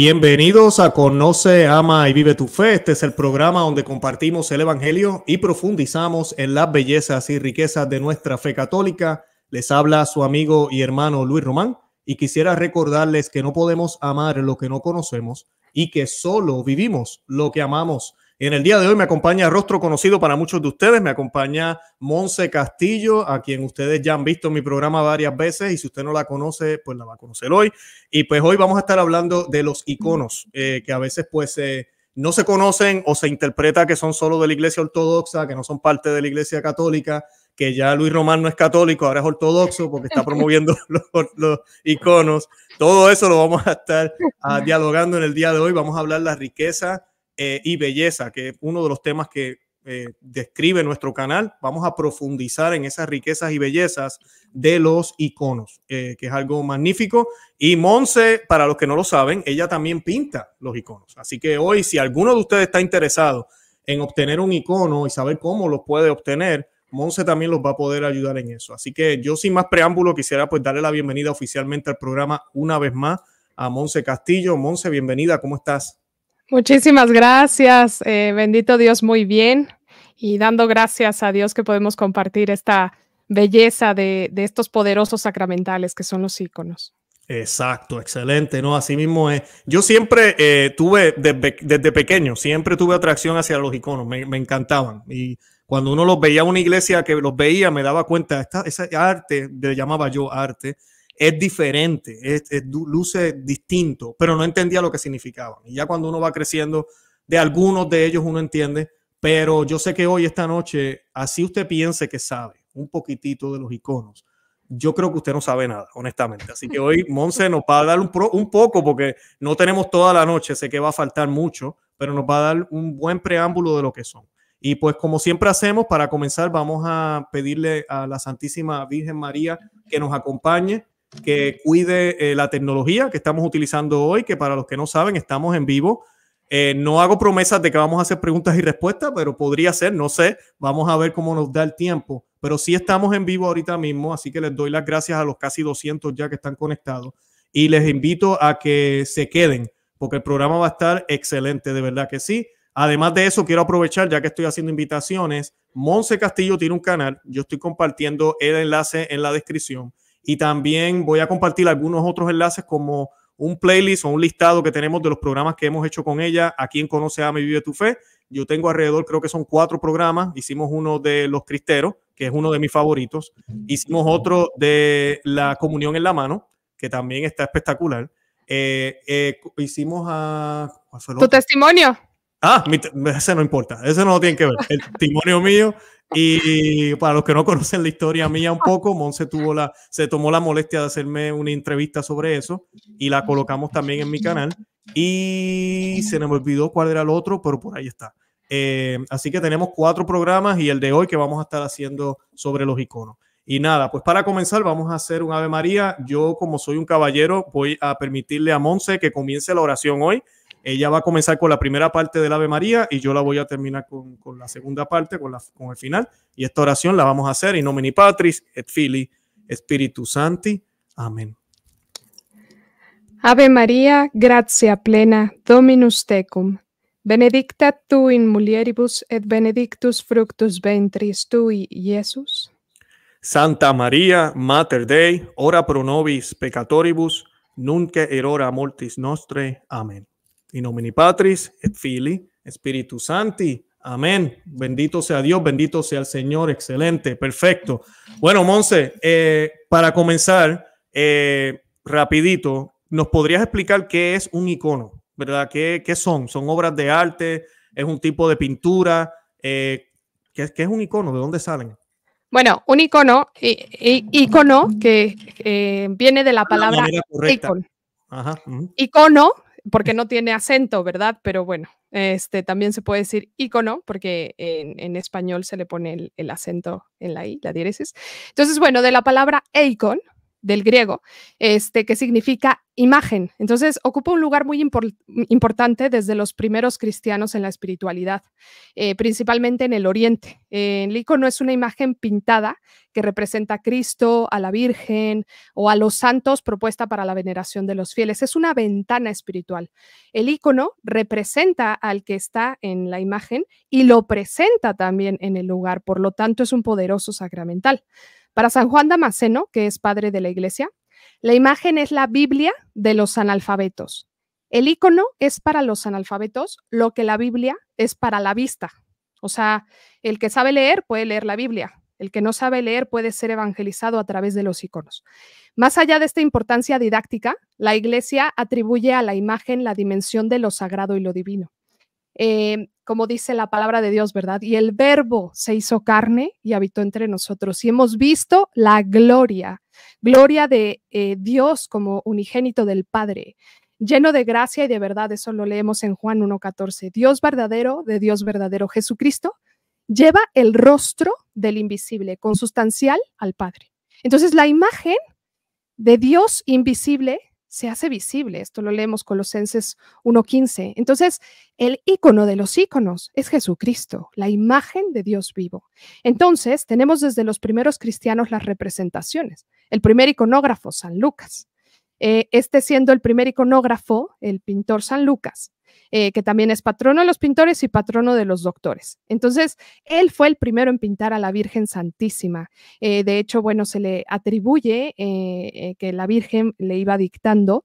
Bienvenidos a Conoce, Ama y Vive tu Fe. Este es el programa donde compartimos el Evangelio y profundizamos en las bellezas y riquezas de nuestra fe católica. Les habla su amigo y hermano Luis Román y quisiera recordarles que no podemos amar lo que no conocemos y que solo vivimos lo que amamos. En el día de hoy me acompaña rostro conocido para muchos de ustedes, me acompaña Monse Castillo, a quien ustedes ya han visto en mi programa varias veces y si usted no la conoce, pues la va a conocer hoy. Y pues hoy vamos a estar hablando de los iconos eh, que a veces pues eh, no se conocen o se interpreta que son solo de la iglesia ortodoxa, que no son parte de la iglesia católica, que ya Luis Román no es católico, ahora es ortodoxo porque está promoviendo los, iconos. Todo eso lo vamos a estar ah, dialogando en el día de hoy. Vamos a hablar de la riqueza eh, y belleza, que es uno de los temas que eh, describe nuestro canal. Vamos a profundizar en esas riquezas y bellezas de los iconos, eh, que es algo magnífico. Y Monse, para los que no lo saben, ella también pinta los iconos. Así que hoy, si alguno de ustedes está interesado en obtener un icono y saber cómo lo puede obtener, Monse también los va a poder ayudar en eso. Así que yo sin más preámbulo quisiera pues darle la bienvenida oficialmente al programa una vez más a Monse Castillo. Monse, bienvenida, ¿cómo estás? Muchísimas gracias, eh, bendito Dios, muy bien. Y dando gracias a Dios que podemos compartir esta belleza de, estos poderosos sacramentales que son los iconos. Exacto, excelente, ¿no? Así mismo es. Yo siempre eh, tuve, desde, pequeño, siempre tuve atracción hacia los iconos, me, encantaban. Y cuando uno los veía en una iglesia que los veía, me daba cuenta, esta, arte, le llamaba yo arte, es diferente, es, luce distinto, pero no entendía lo que significaban. Y ya cuando uno va creciendo, de algunos de ellos uno entiende, pero yo sé que hoy, esta noche, así usted piense que sabe un poquitito de los iconos. Yo creo que usted no sabe nada, honestamente. Así que hoy Monse nos va a dar un, un poco, porque no tenemos toda la noche, sé que va a faltar mucho, pero nos va a dar un buen preámbulo de lo que son. Y pues como siempre hacemos, para comenzar vamos a pedirle a la Santísima Virgen María que nos acompañe que cuide eh, la tecnología que estamos utilizando hoy, que para los que no saben, estamos en vivo. Eh, no hago promesas de que vamos a hacer preguntas y respuestas, pero podría ser, no sé, vamos a ver cómo nos da el tiempo. Pero sí estamos en vivo ahorita mismo, así que les doy las gracias a los casi 200 ya que están conectados y les invito a que se queden, porque el programa va a estar excelente, de verdad que sí. Además de eso, quiero aprovechar, ya que estoy haciendo invitaciones, Monse Castillo tiene un canal, yo estoy compartiendo el enlace en la descripción. Y también voy a compartir algunos otros enlaces como un playlist o un listado que tenemos de los programas que hemos hecho con ella, a quien conoce a mi Vive Tu Fe. Yo tengo alrededor, creo que son cuatro programas. Hicimos uno de Los Cristeros, que es uno de mis favoritos. Hicimos otro de La Comunión en la Mano, que también está espectacular. Eh, eh, hicimos a... ¿Tu testimonio? Ah, ese no importa, ese no tiene que ver. El testimonio mío. Y para los que no conocen la historia mía un poco, Monse tuvo la, se tomó la molestia de hacerme una entrevista sobre eso y la colocamos también en mi canal. Y se me olvidó cuál era el otro, pero por ahí está. Eh, así que tenemos cuatro programas y el de hoy que vamos a estar haciendo sobre los iconos. Y nada, pues para comenzar vamos a hacer un Ave María. Yo como soy un caballero voy a permitirle a Monse que comience la oración hoy ella va a comenzar con la primera parte del Ave María y yo la voy a terminar con, la segunda parte, con, el final. Y esta oración la vamos a hacer en nomini Patris et fili, Espíritu Santi. Amén. Ave María, Gracia plena, Dominus tecum. Benedicta tu in mulieribus et benedictus fructus ventris tui, Iesus. Santa María, Mater Dei, ora pro nobis peccatoribus, nunc erora mortis nostre. Amén. In nomine Patris et Fili Espíritu Santi. Amén. Bendito sea Dios, bendito sea el Señor. Excelente, perfecto. Bueno, Monse, eh, para comenzar, eh, rapidito, ¿nos podrías explicar qué es un icono? ¿Verdad? ¿Qué, son? ¿Son obras de arte? ¿Es un tipo de pintura? Eh, ¿qué, es un icono? ¿De dónde salen? Bueno, un icono, icono que viene de la palabra Icono porque no tiene acento, ¿verdad? Pero bueno, este, también se puede decir ícono, porque en, español se le pone el, acento en la I, la diéresis. Entonces, bueno, de la palabra icon, del griego, este, que significa imagen. Entonces, ocupa un lugar muy importante desde los primeros cristianos en la espiritualidad, eh, principalmente en el Oriente. Eh, el icono es una imagen pintada que representa a Cristo, a la Virgen o a los santos propuesta para la veneración de los fieles. Es una ventana espiritual. El icono representa al que está en la imagen y lo presenta también en el lugar, por lo tanto es un poderoso sacramental. Para San Juan Damasceno, que es padre de la iglesia, la imagen es la Biblia de los analfabetos. El icono es para los analfabetos lo que la Biblia es para la vista. O sea, el que sabe leer puede leer la Biblia, el que no sabe leer puede ser evangelizado a través de los iconos. Más allá de esta importancia didáctica, la Iglesia atribuye a la imagen la dimensión de lo sagrado y lo divino. Eh, como dice la palabra de Dios, ¿verdad? Y el verbo se hizo carne y habitó entre nosotros. Y hemos visto la gloria, gloria de eh, Dios como unigénito del Padre, lleno de gracia y de verdad. Eso lo leemos en Juan 1.14. Dios verdadero, de Dios verdadero. Jesucristo lleva el rostro del invisible, consustancial al Padre. Entonces la imagen de Dios invisible se hace visible. Esto lo leemos Colosenses 1.15. Entonces, el ícono de los íconos es Jesucristo, la imagen de Dios vivo. Entonces, tenemos desde los primeros cristianos las representaciones. El primer iconógrafo, San Lucas. Eh, este siendo el primer iconógrafo, el pintor San Lucas. Eh, que también es patrono de los pintores y patrono de los doctores. Entonces, él fue el primero en pintar a la Virgen Santísima. Eh, de hecho, bueno, se le atribuye eh, que la Virgen le iba dictando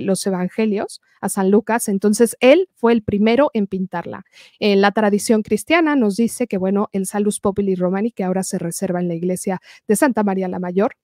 los evangelios a San Lucas, entonces él fue el primero en pintarla. En la tradición cristiana nos dice que, bueno, el Salus Populi Romani, que ahora se reserva en la iglesia de Santa María la Mayor,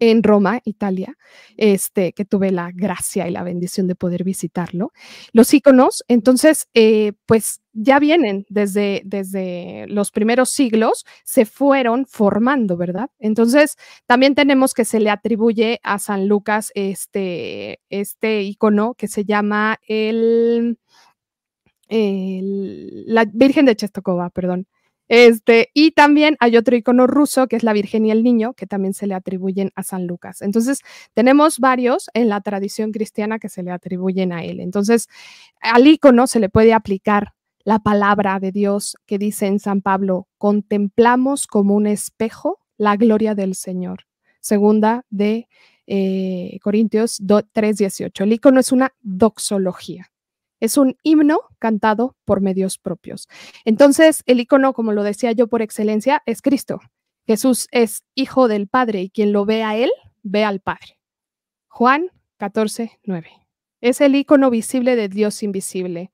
en Roma, Italia, este, que tuve la gracia y la bendición de poder visitarlo. Los íconos, entonces, eh, pues ya vienen desde, desde los primeros siglos, se fueron formando, ¿verdad? Entonces, también tenemos que se le atribuye a San Lucas este, este icono que se llama el, la Virgen de Chestocova, perdón. Este, y también hay otro icono ruso que es la Virgen y el Niño, que también se le atribuyen a San Lucas. Entonces, tenemos varios en la tradición cristiana que se le atribuyen a él. Entonces, al icono se le puede aplicar la palabra de Dios que dice en San Pablo, contemplamos como un espejo la gloria del Señor. Segunda de eh, Corintios 3:18. El icono es una doxología. Es un himno cantado por medios propios. Entonces, el icono, como lo decía yo por excelencia, es Cristo. Jesús es hijo del Padre y quien lo ve a él, ve al Padre. Juan 14, 9. Es el icono visible de Dios invisible.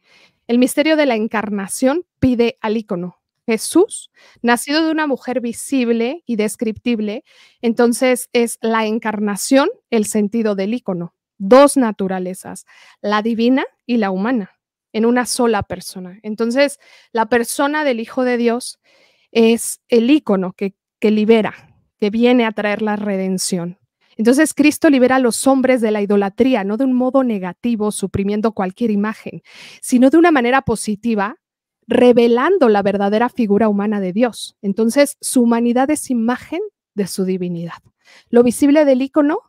El misterio de la encarnación pide al icono. Jesús, nacido de una mujer visible y descriptible, entonces es la encarnación el sentido del icono dos naturalezas, la divina y la humana, en una sola persona. Entonces, la persona del Hijo de Dios es el ícono que, que libera, que viene a traer la redención. Entonces Cristo libera a los hombres de la idolatría, no de un modo negativo, suprimiendo cualquier imagen, sino de una manera positiva, revelando la verdadera figura humana de Dios. Entonces, su humanidad es imagen de su divinidad. Lo visible del ícono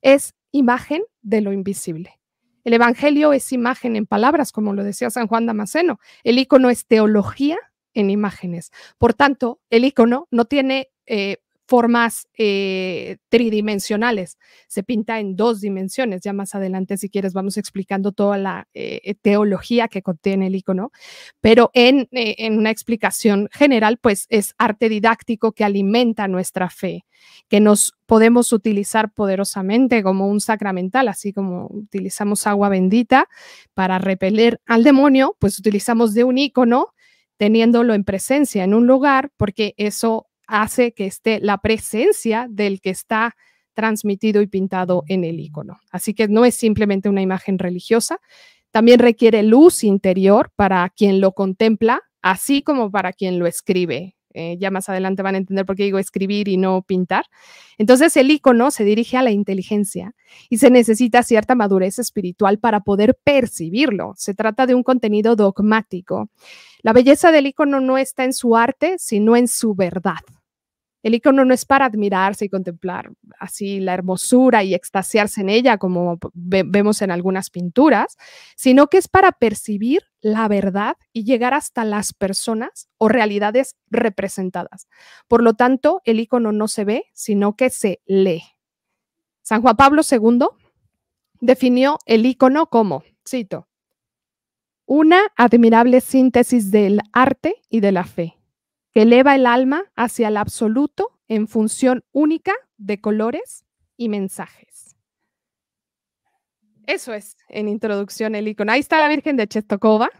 es imagen de lo invisible. El Evangelio es imagen en palabras, como lo decía San Juan Damasceno. El icono es teología en imágenes. Por tanto, el icono no tiene eh, formas eh, tridimensionales, se pinta en dos dimensiones. Ya más adelante, si quieres, vamos explicando toda la eh, eh, teología que contiene el icono, pero en, en, una explicación general, pues es arte didáctico que alimenta nuestra fe, que nos podemos utilizar poderosamente como un sacramental, así como utilizamos agua bendita para repeler al demonio, pues utilizamos de un icono teniéndolo en presencia en un lugar, porque eso hace que esté la presencia del que está transmitido y pintado en el icono. Así que no es simplemente una imagen religiosa, también requiere luz interior para quien lo contempla, así como para quien lo escribe. Eh, ya más adelante van a entender por qué digo escribir y no pintar. Entonces el icono se dirige a la inteligencia y se necesita cierta madurez espiritual para poder percibirlo. Se trata de un contenido dogmático. La belleza del icono no está en su arte, sino en su verdad. El icono no es para admirarse y contemplar así la hermosura y extasiarse en ella como vemos en algunas pinturas, sino que es para percibir la verdad y llegar hasta las personas o realidades representadas. Por lo tanto, el icono no se ve, sino que se lee. San Juan Pablo II definió el icono como, cito, una admirable síntesis del arte y de la fe, que eleva el alma hacia el absoluto en función única de colores y mensajes. Eso es en introducción el icono. Ahí está la Virgen de Chetokova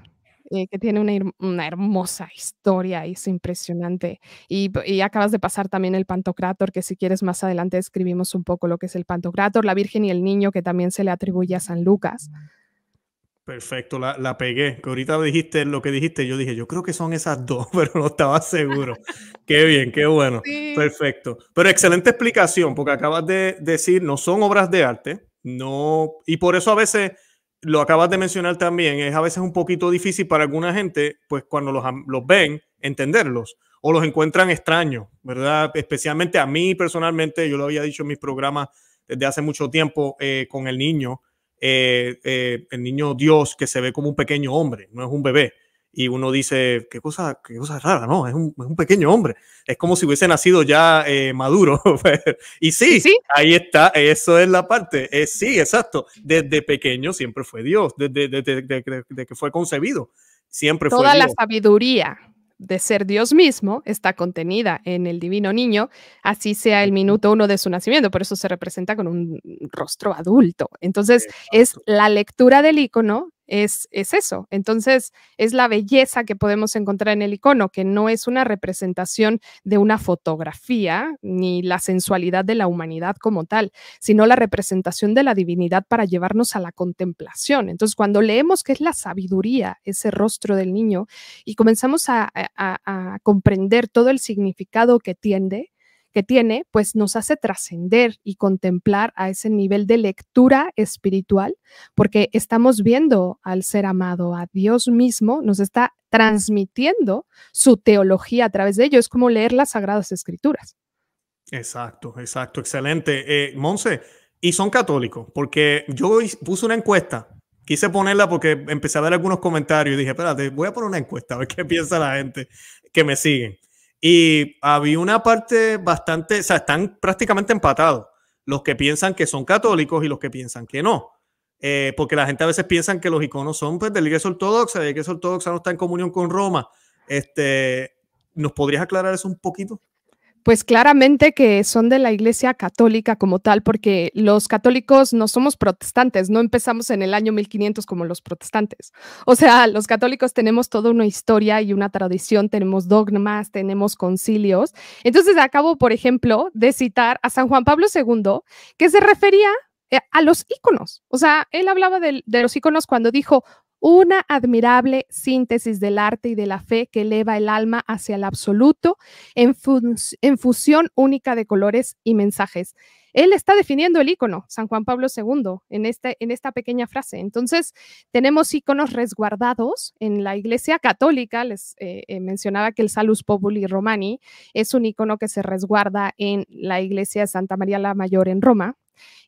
eh, que tiene una, hermosa historia, es impresionante. Y, y, acabas de pasar también el Pantocrator, que si quieres más adelante escribimos un poco lo que es el Pantocrator, la Virgen y el Niño, que también se le atribuye a San Lucas. Perfecto, la, la, pegué. Que ahorita dijiste lo que dijiste, yo dije, yo creo que son esas dos, pero no estaba seguro. qué bien, qué bueno. Perfecto. Pero excelente explicación, porque acabas de decir, no son obras de arte, no, y por eso a veces lo acabas de mencionar también, es a veces un poquito difícil para alguna gente, pues cuando los, los ven, entenderlos o los encuentran extraños, ¿verdad? Especialmente a mí personalmente, yo lo había dicho en mis programas desde hace mucho tiempo eh, con el niño, eh, eh, el niño Dios que se ve como un pequeño hombre, no es un bebé. Y uno dice, qué cosa, qué cosa rara, no, es un, pequeño hombre. Es como si hubiese nacido ya eh, maduro. Pues, y sí, ahí está, eso es la parte. sí, exacto. Desde pequeño siempre fue Dios, desde, que fue concebido. Siempre Toda fue Dios. la sabiduría de ser Dios mismo está contenida en el divino niño, así sea el minuto uno de su nacimiento, por eso se representa con un rostro adulto. Entonces, es la lectura del icono es, eso. Entonces, es la belleza que podemos encontrar en el icono, que no es una representación de una fotografía ni la sensualidad de la humanidad como tal, sino la representación de la divinidad para llevarnos a la contemplación. Entonces, cuando leemos que es la sabiduría, ese rostro del niño, y comenzamos a, a comprender todo el significado que tiende, que tiene, pues nos hace trascender y contemplar a ese nivel de lectura espiritual, porque estamos viendo al ser amado, a Dios mismo, nos está transmitiendo su teología a través de ello. Es como leer las Sagradas Escrituras. Exacto, exacto, excelente. Eh, Monse, y son católicos, porque yo puse una encuesta, quise ponerla porque empecé a ver algunos comentarios y dije, espérate, voy a poner una encuesta, a ver qué piensa la gente que me siguen. Y había una parte bastante, o sea, están prácticamente empatados los que piensan que son católicos y los que piensan que no. Eh, porque la gente a veces piensa que los iconos son pues, de la iglesia ortodoxa, la iglesia ortodoxa no está en comunión con Roma. Este, ¿Nos podrías aclarar eso un poquito? pues claramente que son de la Iglesia Católica como tal, porque los católicos no somos protestantes, no empezamos en el año 1500 como los protestantes. O sea, los católicos tenemos toda una historia y una tradición, tenemos dogmas, tenemos concilios. Entonces acabo, por ejemplo, de citar a San Juan Pablo II, que se refería eh, a los íconos. O sea, él hablaba de, los íconos cuando dijo, una admirable síntesis del arte y de la fe que eleva el alma hacia el absoluto en, fusión única de colores y mensajes. Él está definiendo el icono, San Juan Pablo II, en, este, en esta pequeña frase. Entonces, tenemos iconos resguardados en la Iglesia Católica. Les eh, eh, mencionaba que el Salus Populi Romani es un icono que se resguarda en la Iglesia de Santa María la Mayor en Roma.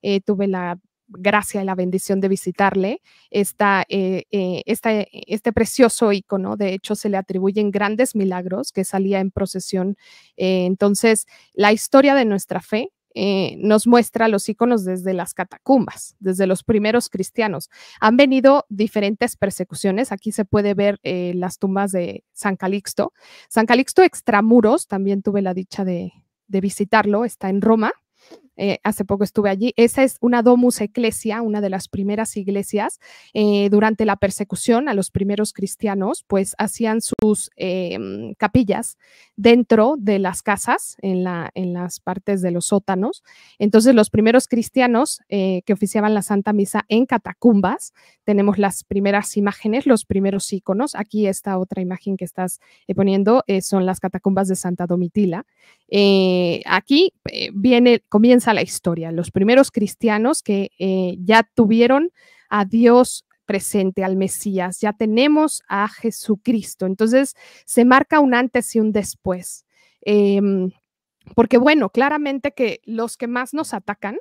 Eh, tuve la gracia y la bendición de visitarle. Eh, eh, este precioso icono, de hecho, se le atribuyen grandes milagros que salía en procesión. Eh, entonces, la historia de nuestra fe nos muestra los iconos desde las catacumbas, desde los primeros cristianos. Han venido diferentes persecuciones. Aquí se puede ver las tumbas de San Calixto. San Calixto Extramuros, también tuve la dicha de visitarlo, está en Roma. Eh, hace poco estuve allí. Esa es una domus ecclesia, una de las primeras iglesias. Eh, durante la persecución a los primeros cristianos, pues hacían sus eh, capillas dentro de las casas, en, en las partes de los sótanos. Entonces, los primeros cristianos que oficiaban la Santa Misa en catacumbas, tenemos las primeras imágenes, los primeros iconos. Aquí está otra imagen que estás poniendo son las catacumbas de Santa Domitila. Eh, aquí eh, viene, comienza la historia. Los primeros cristianos que eh, ya tuvieron a Dios presente, al Mesías, ya tenemos a Jesucristo. Entonces se marca un antes y un después. Em, porque bueno, claramente que los que más nos atacan,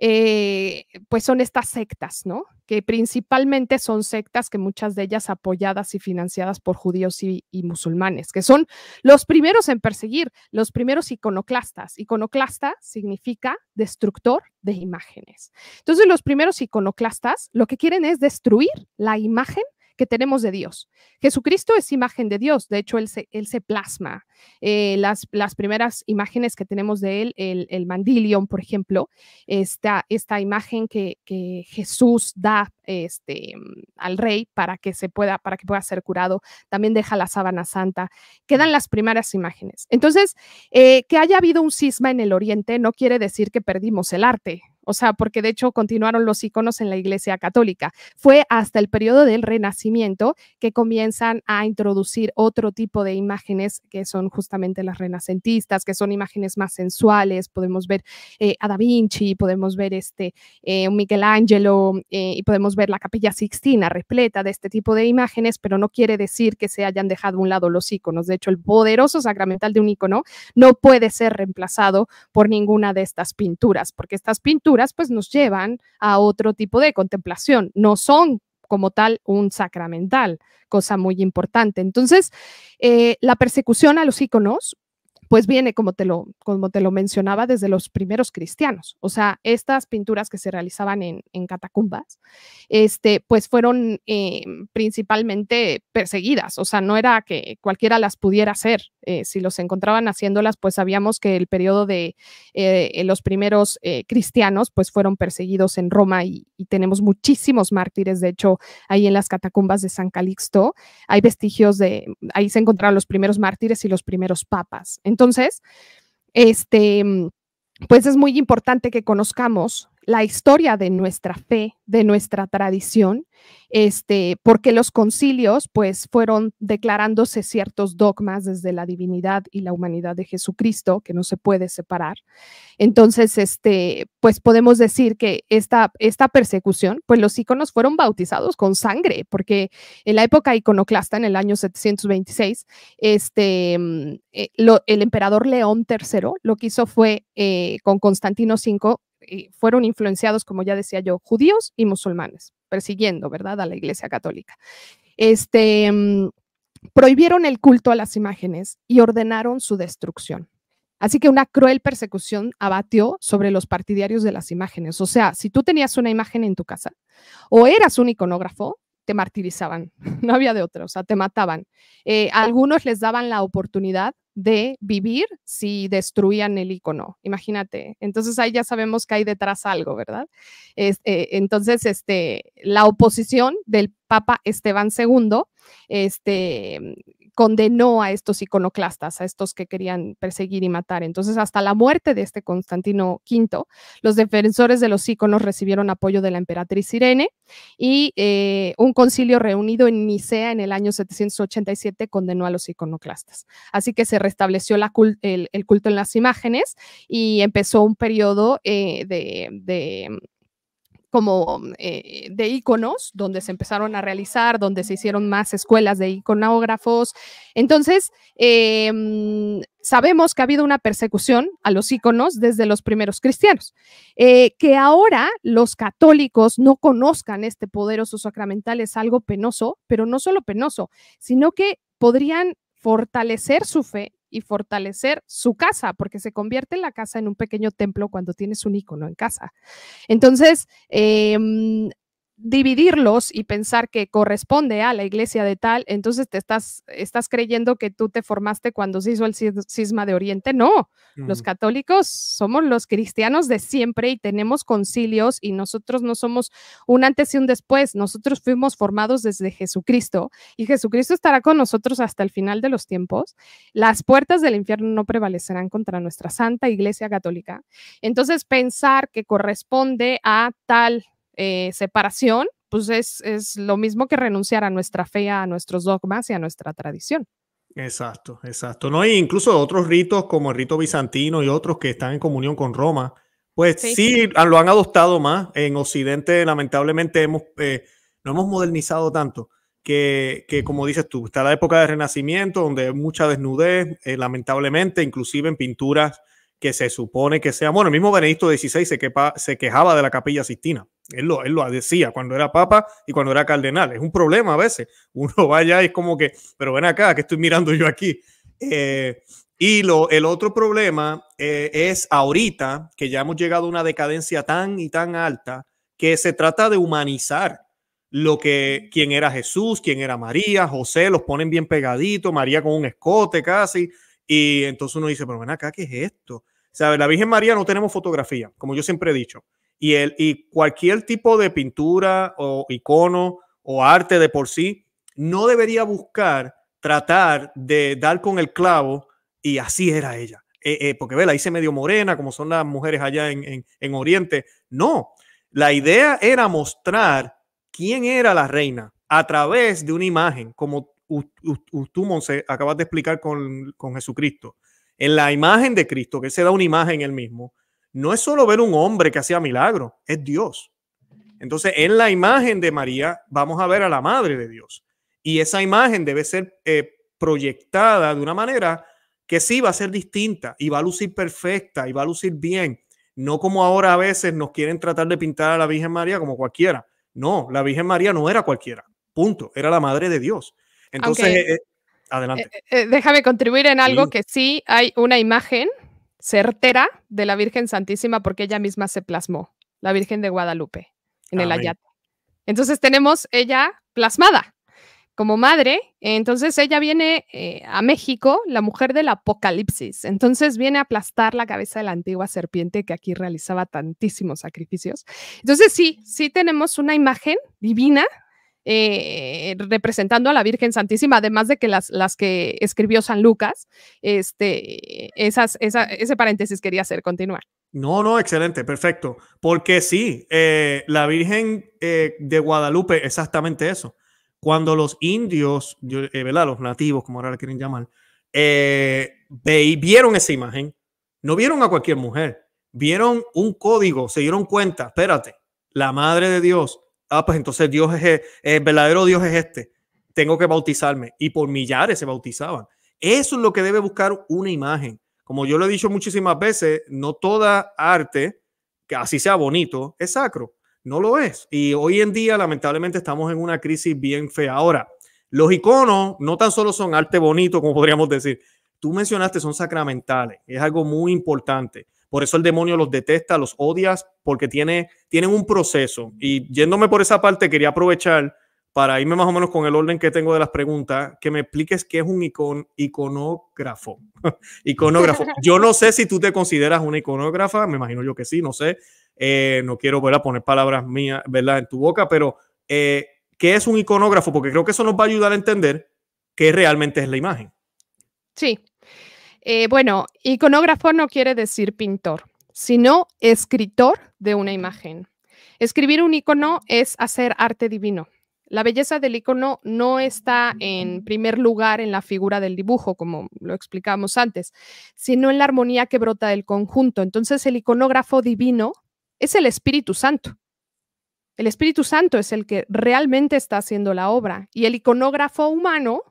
eh, pues son estas sectas, ¿no? Que principalmente son sectas que muchas de ellas apoyadas y financiadas por judíos y, y musulmanes, que son los primeros en perseguir, los primeros iconoclastas. Iconoclasta significa destructor de imágenes. Entonces, los primeros iconoclastas lo que quieren es destruir la imagen que tenemos de Dios. Jesucristo es imagen de Dios, de hecho, Él se, él se plasma. Eh, las, las, primeras imágenes que tenemos de Él, el, el mandilion, por ejemplo, esta, esta imagen que, Jesús da este, al rey para que, se pueda, para que pueda ser curado, también deja la sábana santa, quedan las primeras imágenes. Entonces, eh, que haya habido un cisma en el Oriente no quiere decir que perdimos el arte, o sea, porque de hecho continuaron los iconos en la Iglesia Católica. Fue hasta el periodo del Renacimiento que comienzan a introducir otro tipo de imágenes que son justamente las renacentistas, que son imágenes más sensuales. Podemos ver eh, a Da Vinci, podemos ver este eh, Michelangelo eh, y podemos ver la Capilla Sixtina repleta de este tipo de imágenes, pero no quiere decir que se hayan dejado a un lado los iconos. De hecho, el poderoso sacramental de un icono no puede ser reemplazado por ninguna de estas pinturas, porque estas pinturas pues nos llevan a otro tipo de contemplación, no son como tal un sacramental, cosa muy importante. Entonces, eh, la persecución a los íconos pues viene, como te, lo, como te lo mencionaba, desde los primeros cristianos. O sea, estas pinturas que se realizaban en, catacumbas, este, pues fueron eh, principalmente perseguidas. O sea, no era que cualquiera las pudiera hacer. Eh, si los encontraban haciéndolas, pues sabíamos que el periodo de eh, los primeros cristianos, pues fueron perseguidos en Roma y, tenemos muchísimos mártires. De hecho, ahí en las catacumbas de San Calixto hay vestigios de, ahí se encontraron los primeros mártires y los primeros papas. Entonces, este, mm, pues es muy importante que conozcamos la historia de nuestra fe, de nuestra tradición, este, porque los concilios pues fueron declarándose ciertos dogmas desde la divinidad y la humanidad de Jesucristo que no se puede separar. Entonces, este, pues podemos decir que esta, esta persecución, pues los íconos fueron bautizados con sangre, porque en la época iconoclasta, en el año 726, este, mm, eh, el emperador León III lo que hizo fue eh, con Constantino V fueron influenciados, como ya decía yo, judíos y musulmanes, persiguiendo, ¿verdad?, a la Iglesia Católica. Este, mm, prohibieron el culto a las imágenes y ordenaron su destrucción. Así que una cruel persecución abatió sobre los partidarios de las imágenes. O sea, si tú tenías una imagen en tu casa o eras un iconógrafo, te martirizaban, no había de otra, o sea, te mataban. Eh, algunos les daban la oportunidad de vivir si destruían el icono. Imagínate. Entonces ahí ya sabemos que hay detrás algo, ¿verdad? Eh, entonces, este, la oposición del Papa Esteban II, este, condenó a estos iconoclastas, a estos que querían perseguir y matar. Entonces, hasta la muerte de este Constantino V, los defensores de los iconos recibieron apoyo de la emperatriz Irene y eh, un concilio reunido en Nicea en el año 787 condenó a los iconoclastas. Así que se restableció el, culto en las imágenes y empezó un periodo eh, de como eh, de iconos, donde se empezaron a realizar, donde se hicieron más escuelas de iconógrafos. Entonces, em, sabemos que ha habido una persecución a los iconos desde los primeros cristianos. Eh, que ahora los católicos no conozcan este poderoso sacramental es algo penoso, pero no solo penoso, sino que podrían fortalecer su fe y fortalecer su casa, porque se convierte la casa en un pequeño templo cuando tienes un icono en casa. Entonces, eh, dividirlos y pensar que corresponde a la iglesia de tal, entonces te estás, estás creyendo que tú te formaste cuando se hizo el cisma de Oriente. No, los católicos somos los cristianos de siempre y tenemos concilios y nosotros no somos un antes y un después, nosotros fuimos formados desde Jesucristo y Jesucristo estará con nosotros hasta el final de los tiempos. Las puertas del infierno no prevalecerán contra nuestra santa iglesia católica. Entonces pensar que corresponde a tal eh, separación, pues es, lo mismo que renunciar a nuestra fe, a nuestros dogmas y a nuestra tradición. Exacto, exacto. No, hay incluso otros ritos como el rito bizantino y otros que están en comunión con Roma, pues sí, ah, lo han adoptado más. En Occidente, lamentablemente, hemos, eh, no hemos modernizado tanto. Que, como dices tú, está la época del Renacimiento, donde hay mucha desnudez, eh, lamentablemente, inclusive en pinturas que se supone que sea. Bueno, el mismo Benedicto XVI se, quejaba de la capilla sistina. Él lo, él lo decía cuando era papa y cuando era cardenal. Es un problema a veces. Uno va y es como que, pero ven acá, que estoy mirando yo aquí. Eh, y lo, el otro problema eh, es ahorita que ya hemos llegado a una decadencia tan y tan alta que se trata de humanizar lo que quien era Jesús, quien era María, José, los ponen bien pegadito. María con un escote casi, y entonces uno dice, pero ven acá, ¿qué es esto? O sea, la Virgen María no tenemos fotografía, como yo siempre he dicho. Y, el, y cualquier tipo de pintura o icono o arte de por sí no debería buscar tratar de dar con el clavo y así era ella. Eh, eh, porque ve, la hice medio morena, como son las mujeres allá en, en Oriente. No, la idea era mostrar quién era la reina a través de una imagen, como tú, Monse, acabas de explicar con, Jesucristo. En la imagen de Cristo, que se da una imagen el mismo, no es solo ver un hombre que hacía milagros, es Dios. Entonces, en la imagen de María vamos a ver a la Madre de Dios. Y esa imagen debe ser eh, proyectada de una manera que sí va a ser distinta y va a lucir perfecta y va a lucir bien. No como ahora a veces nos quieren tratar de pintar a la Virgen María como cualquiera. No, la Virgen María no era cualquiera. Punto. Era la Madre de Dios. Entonces, eh, adelante. Eh, eh, déjame contribuir en algo que sí hay una imagen certera de la Virgen Santísima porque ella misma se plasmó, la Virgen de Guadalupe, en el Ayate. Entonces tenemos ella plasmada como madre, entonces ella viene a México, la mujer del apocalipsis, entonces viene a aplastar la cabeza de la antigua serpiente que aquí realizaba tantísimos sacrificios. Entonces sí, sí tenemos una imagen divina eh, representando a la Virgen Santísima, además de que las, que escribió San Lucas, este, esas, ese paréntesis quería hacer, continuar. No, no, excelente, perfecto. Porque sí, eh, la Virgen eh, de Guadalupe, exactamente eso. Cuando los indios, Los nativos, como ahora le quieren llamar, vieron esa imagen, no vieron a cualquier mujer, vieron un código, se dieron cuenta, espérate, la Madre de Dios, ah, pues entonces Dios es, eh, el verdadero Dios es este, tengo que bautizarme. Y por millares se bautizaban. Eso es lo que debe buscar una imagen. Como yo lo he dicho muchísimas veces, no toda arte, que así sea bonito, es sacro. No lo es. Y hoy en día, lamentablemente, estamos en una crisis bien fea. Ahora, los iconos no tan solo son arte bonito, como podríamos decir. Tú mencionaste, son sacramentales. Es algo muy importante. Por eso el demonio los detesta, los odias, porque tiene, tienen un proceso. Y yéndome por esa parte, quería aprovechar para irme más o menos con el orden que tengo de las preguntas, que me expliques qué es un iconógrafo. iconógrafo. Yo no sé si tú te consideras una iconógrafa, me imagino yo que sí, no sé. Eh, no quiero a poner palabras mías ¿verdad? en tu boca, pero eh, ¿qué es un iconógrafo? Porque creo que eso nos va a ayudar a entender qué realmente es la imagen. Sí, eh, bueno, iconógrafo no quiere decir pintor, sino escritor de una imagen. Escribir un icono es hacer arte divino. La belleza del icono no está en primer lugar en la figura del dibujo, como lo explicábamos antes, sino en la armonía que brota del conjunto. Entonces, el iconógrafo divino es el Espíritu Santo. El Espíritu Santo es el que realmente está haciendo la obra y el iconógrafo humano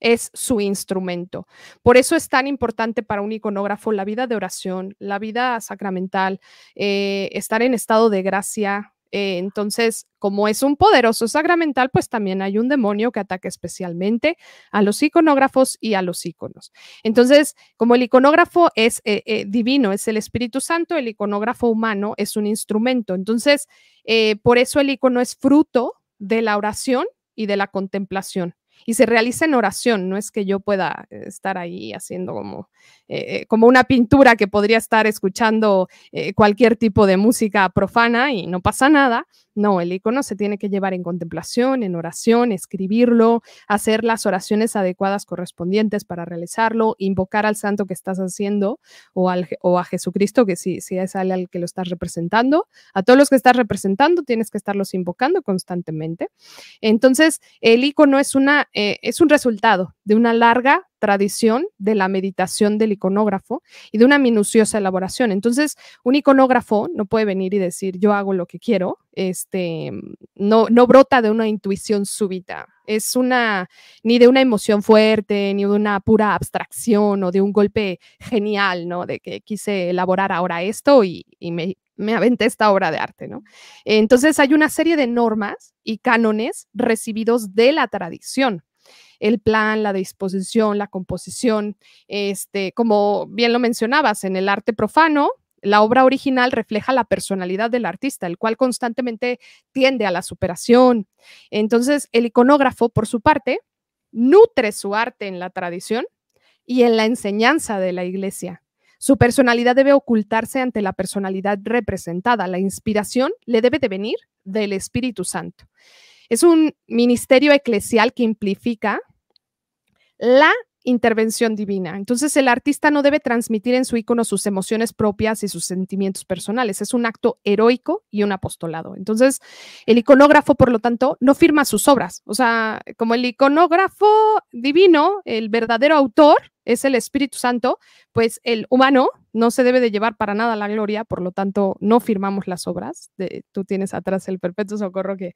es su instrumento. Por eso es tan importante para un iconógrafo la vida de oración, la vida sacramental, eh, estar en estado de gracia. Eh, entonces, como es un poderoso sacramental, pues también hay un demonio que ataca especialmente a los iconógrafos y a los iconos. Entonces, como el iconógrafo es eh, divino, es el Espíritu Santo, el iconógrafo humano es un instrumento. Entonces, por eso el icono es fruto de la oración y de la contemplación y se realiza en oración, no es que yo pueda eh, estar ahí haciendo como, eh, eh, como una pintura que podría estar escuchando cualquier tipo de música profana y no pasa nada, no, el icono se tiene que llevar en contemplación, en oración, escribirlo, hacer las oraciones adecuadas correspondientes para realizarlo, invocar al santo que estás haciendo o, a Jesucristo, que si, si es al, que lo estás representando. A todos los que estás representando tienes que estarlos invocando constantemente. Entonces, el icono es, una, eh, es un resultado de una larga tradición de la meditación del iconógrafo y de una minuciosa elaboración. Entonces, un iconógrafo no puede venir y decir yo hago lo que quiero, este, no, no brota de una intuición súbita, es una, ni de una emoción fuerte, ni de una pura abstracción o de un golpe genial, ¿no? De que quise elaborar ahora esto y, me, me aventé esta obra de arte, ¿no? Entonces hay una serie de normas y cánones recibidos de la tradición el plan, la disposición, la composición, este, como bien lo mencionabas, en el arte profano, la obra original refleja la personalidad del artista, el cual constantemente tiende a la superación. Entonces, el iconógrafo, por su parte, nutre su arte en la tradición y en la enseñanza de la iglesia. Su personalidad debe ocultarse ante la personalidad representada. La inspiración le debe de venir del Espíritu Santo. Es un ministerio eclesial que implica la intervención divina. Entonces el artista no debe transmitir en su icono sus emociones propias y sus sentimientos personales. Es un acto heroico y un apostolado. Entonces el iconógrafo, por lo tanto, no firma sus obras. O sea, como el iconógrafo divino, el verdadero autor es el Espíritu Santo, pues el humano no se debe de llevar para nada la gloria, por lo tanto no firmamos las obras. tú tienes atrás el perpetuo socorro que,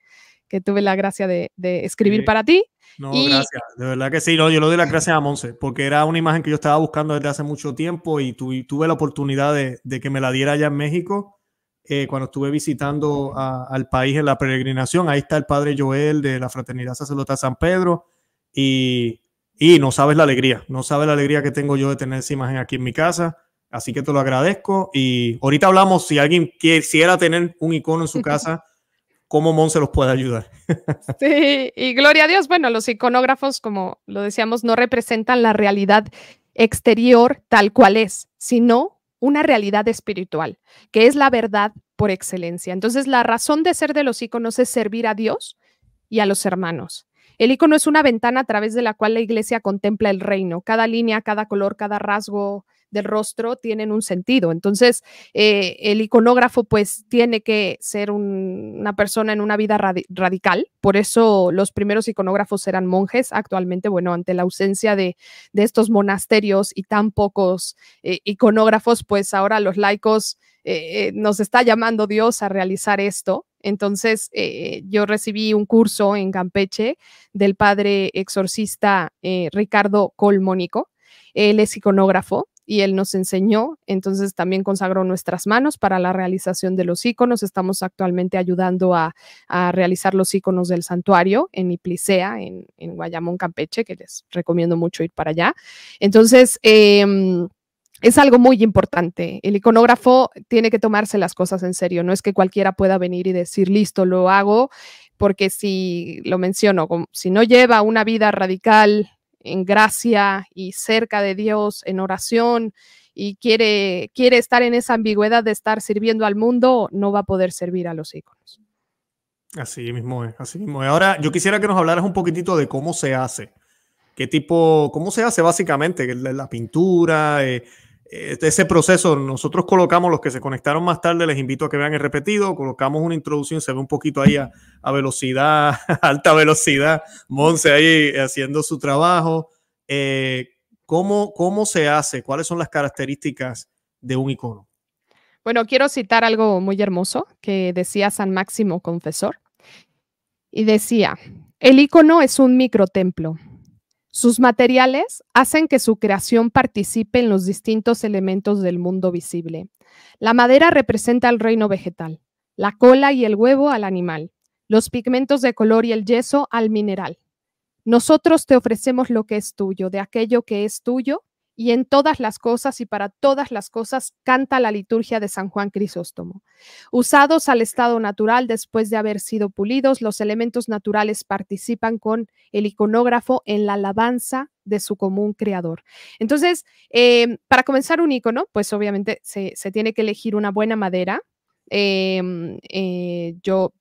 tuve la gracia de, escribir para ti. No, gracias. De verdad que sí, no, yo le doy las gracias a Monse, porque era una imagen que yo estaba buscando desde hace mucho tiempo y, tuve la oportunidad de, que me la diera allá en México. Eh, cuando estuve visitando al país en la peregrinación, ahí está el padre Joel de la Fraternidad Sacerdotal San Pedro y, y no sabes la alegría, no sabes la alegría que tengo yo de tener esa imagen aquí en mi casa. Así que te lo agradezco. Y ahorita hablamos si alguien quisiera tener un icono en su casa, cómo Mon se los puede ayudar. sí, y gloria a Dios, bueno, los iconógrafos, como lo decíamos, no representan la realidad exterior tal cual es, sino una realidad espiritual, que es la verdad por excelencia. Entonces, la razón de ser de los iconos es servir a Dios y a los hermanos. El icono es una ventana a través de la cual la iglesia contempla el reino. Cada línea, cada color, cada rasgo, del rostro tienen un sentido. Entonces, eh, el iconógrafo pues tiene que ser una persona en una vida radical. Por eso los primeros iconógrafos eran monjes. Actualmente, bueno, ante la ausencia de, estos monasterios y tan pocos eh, iconógrafos, pues ahora los laicos eh, nos está llamando Dios a realizar esto. Entonces, yo recibí un curso en Campeche del padre exorcista Ricardo Colmónico. Él es iconógrafo y Él nos enseñó. Entonces también consagró nuestras manos para la realización de los iconos. Estamos actualmente ayudando a, realizar los iconos del santuario en Iplicea, en, en, Guayamón, Campeche, que les recomiendo mucho ir para allá. Entonces, em, es algo muy importante. El iconógrafo tiene que tomarse las cosas en serio. No es que cualquiera pueda venir y decir, listo, lo hago, porque si lo menciono, si no lleva una vida radical en gracia y cerca de Dios, en oración, y quiere, quiere estar en esa ambigüedad de estar sirviendo al mundo, no va a poder servir a los íconos. Así mismo es, así mismo Ahora, yo quisiera que nos hablaras un poquitito de cómo se hace. ¿Qué tipo, cómo se hace básicamente? La, pintura, eh, este, ese proceso, nosotros colocamos los que se conectaron más tarde, les invito a que vean el repetido, colocamos una introducción, se ve un poquito ahí a, velocidad, alta velocidad, Monse ahí haciendo su trabajo. Eh, ¿cómo, ¿Cómo se hace? ¿Cuáles son las características de un icono? Bueno, quiero citar algo muy hermoso que decía San Máximo Confesor. Y decía, el icono es un microtemplo sus materiales hacen que su creación participe en los distintos elementos del mundo visible. La madera representa al reino vegetal, la cola y el huevo al animal, los pigmentos de color y el yeso al mineral. Nosotros te ofrecemos lo que es tuyo, de aquello que es tuyo, y en todas las cosas y para todas las cosas canta la liturgia de San Juan Crisóstomo. Usados al estado natural después de haber sido pulidos, los elementos naturales participan con el iconógrafo en la alabanza de su común creador. Entonces, eh, para comenzar un icono, pues obviamente se, tiene que elegir una buena madera. Em, eh, yo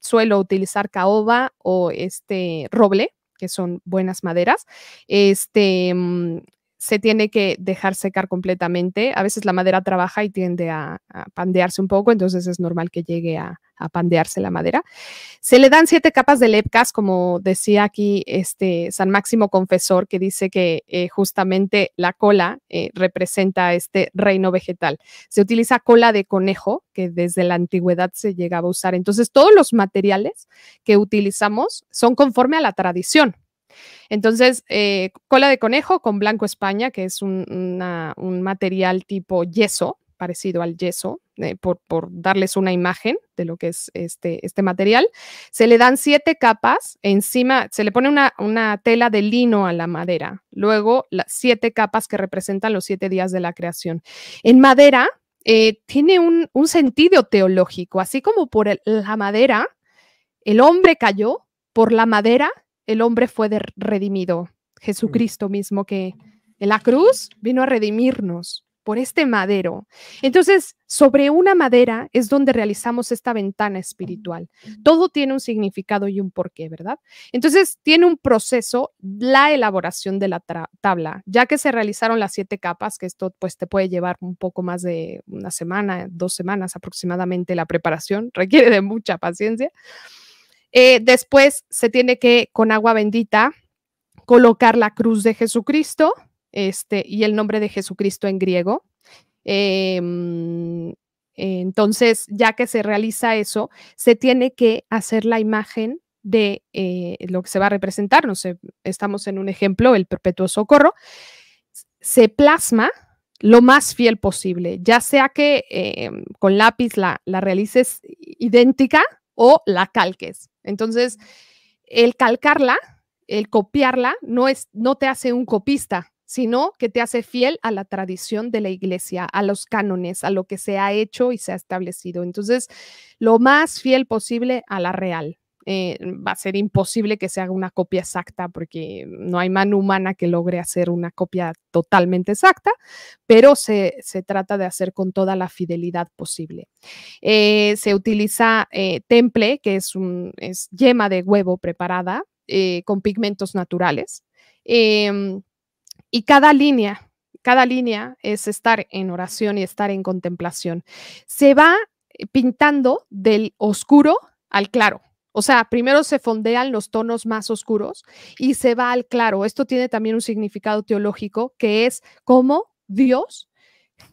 suelo utilizar caoba o este roble, que son buenas maderas. Este, mm, se tiene que dejar secar completamente. A veces la madera trabaja y tiende a, pandearse un poco, entonces es normal que llegue a, pandearse la madera. Se le dan siete capas de lepcas, como decía aquí este San Máximo Confesor, que dice que eh, justamente la cola eh, representa este reino vegetal. Se utiliza cola de conejo, que desde la antigüedad se llegaba a usar. Entonces, todos los materiales que utilizamos son conforme a la tradición entonces, eh, cola de conejo con blanco España, que es un, material tipo yeso, parecido al yeso, eh, por, darles una imagen de lo que es este, este, material. Se le dan siete capas, encima se le pone una, tela de lino a la madera, luego las siete capas que representan los siete días de la creación. En madera eh, tiene un, sentido teológico, así como por la madera, el hombre cayó, por la madera el hombre fue redimido. Mm. Jesucristo mismo que en la cruz vino a redimirnos por este madero. Entonces, sobre una madera es donde realizamos esta ventana espiritual. Todo tiene un significado y un porqué, ¿verdad? Entonces, tiene un proceso la elaboración de la tabla, ya que se realizaron las siete capas, que esto pues te puede llevar un poco más de una semana, dos semanas aproximadamente la preparación, requiere de mucha paciencia. Eh, después se tiene que, con agua bendita, colocar la cruz de Jesucristo este, y el nombre de Jesucristo en griego. Em, entonces, ya que se realiza eso, se tiene que hacer la imagen de eh, lo que se va a representar. No sé, estamos en un ejemplo, el perpetuo socorro. Se plasma lo más fiel posible, ya sea que em, con lápiz la, la realices idéntica o la calques. Entonces, el calcarla, el copiarla, no, es, no te hace un copista, sino que te hace fiel a la tradición de la iglesia, a los cánones, a lo que se ha hecho y se ha establecido. Entonces, lo más fiel posible a la real. Eh, va a ser imposible que se haga una copia exacta porque no hay mano humana que logre hacer una copia totalmente exacta, pero se, trata de hacer con toda la fidelidad posible. Eh, se utiliza eh, temple, que es, un, es, yema de huevo preparada con pigmentos naturales. Em, y cada línea, cada línea es estar en oración y estar en contemplación. Se va pintando del oscuro al claro o sea, primero se fondean los tonos más oscuros y se va al claro. Esto tiene también un significado teológico que es cómo Dios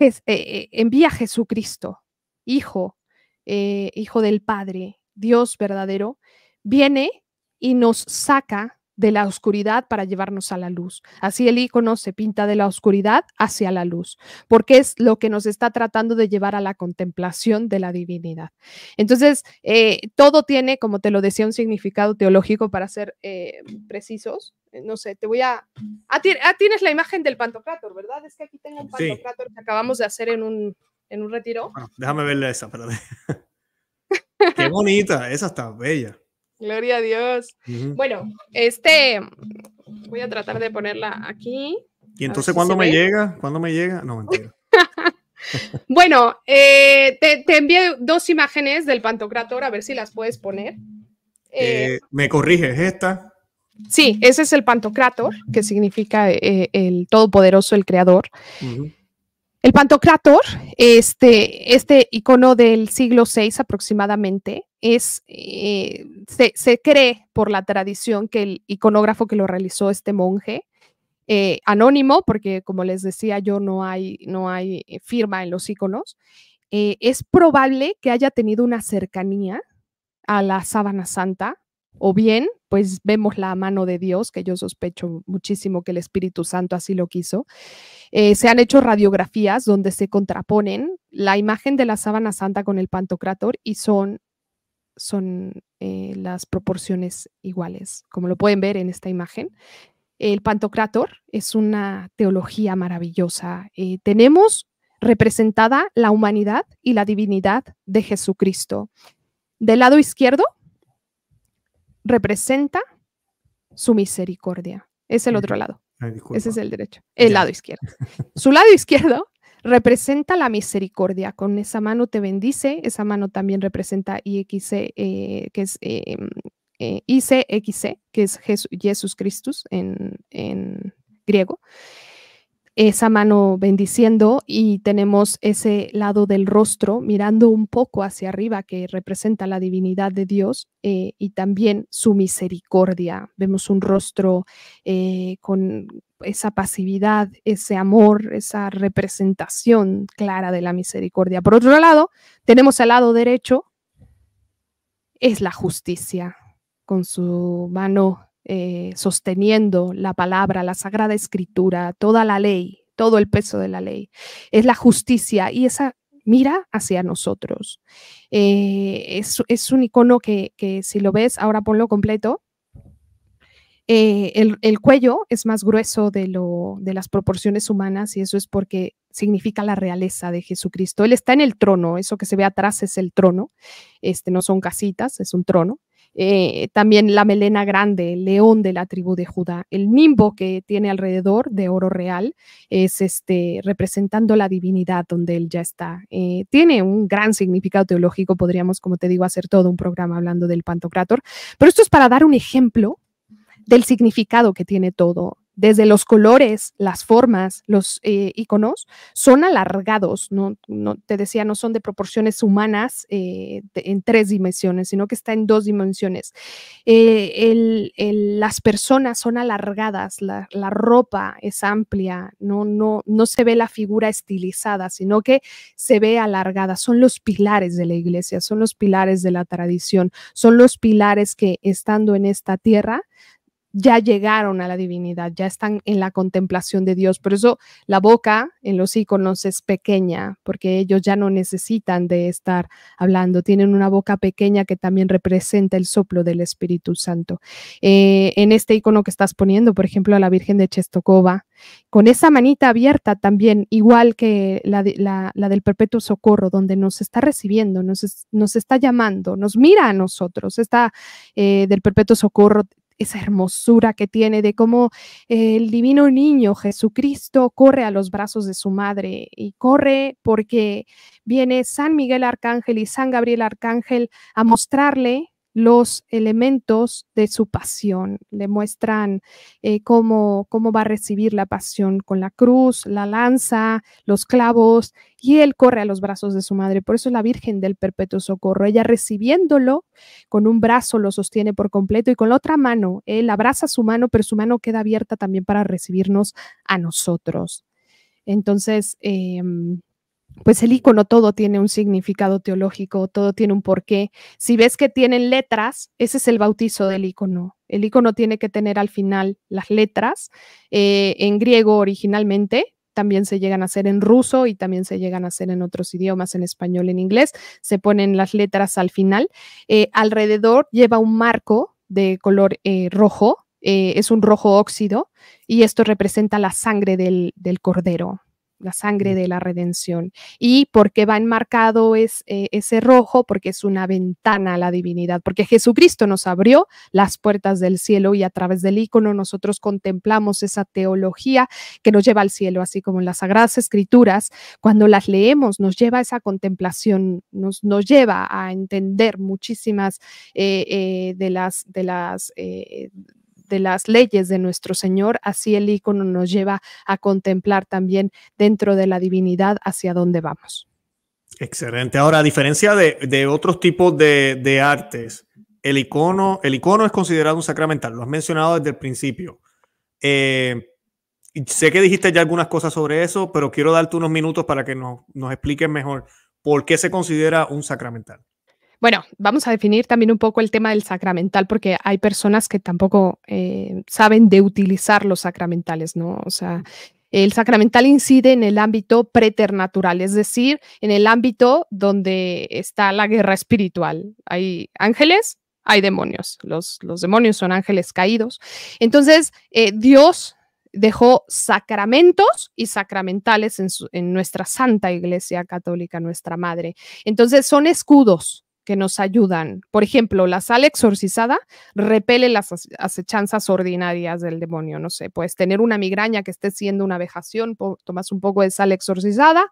eh, eh, envía a Jesucristo, Hijo, eh, Hijo del Padre, Dios verdadero, viene y nos saca de la oscuridad para llevarnos a la luz. Así el icono se pinta de la oscuridad hacia la luz, porque es lo que nos está tratando de llevar a la contemplación de la divinidad. Entonces, eh, todo tiene, como te lo decía, un significado teológico para ser eh, precisos. Eh, no sé, te voy a... Ah, ah, tienes la imagen del pantocrátor, ¿verdad? Es que aquí tengo un pantocrátor que acabamos de hacer en un, en un retiro. déjame verla esa, perdón. Qué bonita, esa está bella. Gloria a Dios. Bueno, este, voy a tratar de ponerla aquí. ¿Y entonces cuándo me llega? ¿Cuándo me llega? No, mentira. bueno, eh, te, te, envié dos imágenes del Pantocrator, a ver si las puedes poner. Eh, eh, me corriges, esta. Sí, ese es el Pantocrator, que significa el Todopoderoso, el Creador. El Pantocrátor, este, este icono del siglo VI aproximadamente, es, eh, se, cree por la tradición que el iconógrafo que lo realizó este monje, eh, anónimo, porque como les decía yo, no hay, no hay eh, firma en los iconos, es probable que haya tenido una cercanía a la sábana santa o bien, pues vemos la mano de Dios, que yo sospecho muchísimo que el Espíritu Santo así lo quiso. Eh, se han hecho radiografías donde se contraponen la imagen de la sábana santa con el pantocrátor y son, son eh, las proporciones iguales, como lo pueden ver en esta imagen. El pantocrátor es una teología maravillosa. Eh, tenemos representada la humanidad y la divinidad de Jesucristo. Del lado izquierdo representa su misericordia. Es el otro lado. Ese es el derecho, el lado izquierdo. Su lado izquierdo representa la misericordia. Con esa mano te bendice, esa mano también representa IXC, eh, que es eh, em, eh, ICXC, que es Jesús Christus en, en griego esa mano bendiciendo y tenemos ese lado del rostro mirando un poco hacia arriba que representa la divinidad de Dios eh, y también su misericordia. Vemos un rostro eh, con esa pasividad, ese amor, esa representación clara de la misericordia. Por otro lado, tenemos al lado derecho, es la justicia, con su mano eh, sosteniendo la palabra, la sagrada escritura, toda la ley, todo el peso de la ley. Es la justicia y esa mira hacia nosotros. Eh, es, un icono que, si lo ves, ahora ponlo completo. Eh, el, el, cuello es más grueso de, lo, de las proporciones humanas y eso es porque significa la realeza de Jesucristo. Él está en el trono, eso que se ve atrás es el trono, este, no son casitas, es un trono. Eh, también la melena grande, el león de la tribu de Judá. El nimbo que tiene alrededor de oro real es este, representando la divinidad donde él ya está. Eh, tiene un gran significado teológico, podríamos, como te digo, hacer todo un programa hablando del Pantocrátor, pero esto es para dar un ejemplo del significado que tiene todo desde los colores, las formas, los eh, iconos, son alargados, ¿no? Te decía, no son de proporciones humanas eh, en tres dimensiones, sino que está en dos dimensiones. Eh, las personas son alargadas, la, la, ropa es amplia, ¿no? No, no se ve la figura estilizada, sino que se ve alargada. Son los pilares de la iglesia, son los pilares de la tradición, son los pilares que estando en esta tierra, ya llegaron a la divinidad, ya están en la contemplación de Dios. Por eso la boca en los iconos es pequeña, porque ellos ya no necesitan de estar hablando. Tienen una boca pequeña que también representa el soplo del Espíritu Santo. Eh, en este icono que estás poniendo, por ejemplo, a la Virgen de Chestokova, con esa manita abierta también, igual que la, del perpetuo socorro, donde nos está recibiendo, nos, está llamando, nos mira a nosotros. Está eh, del perpetuo socorro esa hermosura que tiene, de cómo el divino niño Jesucristo corre a los brazos de su madre y corre porque viene San Miguel Arcángel y San Gabriel Arcángel a mostrarle los elementos de su pasión, le muestran eh, cómo, cómo va a recibir la pasión con la cruz, la lanza, los clavos, y él corre a los brazos de su madre. Por eso es la Virgen del Perpetuo Socorro. Ella recibiéndolo, con un brazo lo sostiene por completo y con la otra mano, él abraza su mano, pero su mano queda abierta también para recibirnos a nosotros. Entonces, em, pues el icono todo tiene un significado teológico, todo tiene un porqué. Si ves que tienen letras, ese es el bautizo del icono. El icono tiene que tener al final las letras. Eh, en griego originalmente también se llegan a hacer en ruso y también se llegan a hacer en otros idiomas, en español, en inglés. Se ponen las letras al final. Eh, alrededor lleva un marco de color eh, rojo, es un rojo óxido y esto representa la sangre del, cordero la sangre mm. de la redención. ¿Y por qué va enmarcado es, eh, ese rojo? Porque es una ventana a la divinidad, porque Jesucristo nos abrió las puertas del cielo y a través del icono nosotros contemplamos esa teología que nos lleva al cielo, así como las Sagradas Escrituras, cuando las leemos nos lleva a esa contemplación, nos, nos lleva a entender muchísimas eh, eh, de las... De las de las leyes de nuestro Señor, así el icono nos lleva a contemplar también dentro de la divinidad hacia dónde vamos. Excelente. Ahora, a diferencia de, otros tipos de, artes, el icono, el icono es considerado un sacramental, lo has mencionado desde el principio. Eh, sé que dijiste ya algunas cosas sobre eso, pero quiero darte unos minutos para que nos, nos expliques mejor por qué se considera un sacramental. Bueno, vamos a definir también un poco el tema del sacramental, porque hay personas que tampoco eh, saben de utilizar los sacramentales, ¿no? O sea, el sacramental incide en el ámbito preternatural, es decir, en el ámbito donde está la guerra espiritual. Hay ángeles, hay demonios. Los, demonios son ángeles caídos. Entonces, eh, Dios dejó sacramentos y sacramentales en, en, nuestra Santa Iglesia Católica, nuestra Madre. Entonces son escudos, que nos ayudan. Por ejemplo, la sal exorcizada repele las acechanzas ordinarias del demonio. No sé, puedes tener una migraña que esté siendo una vejación, tomas un poco de sal exorcizada,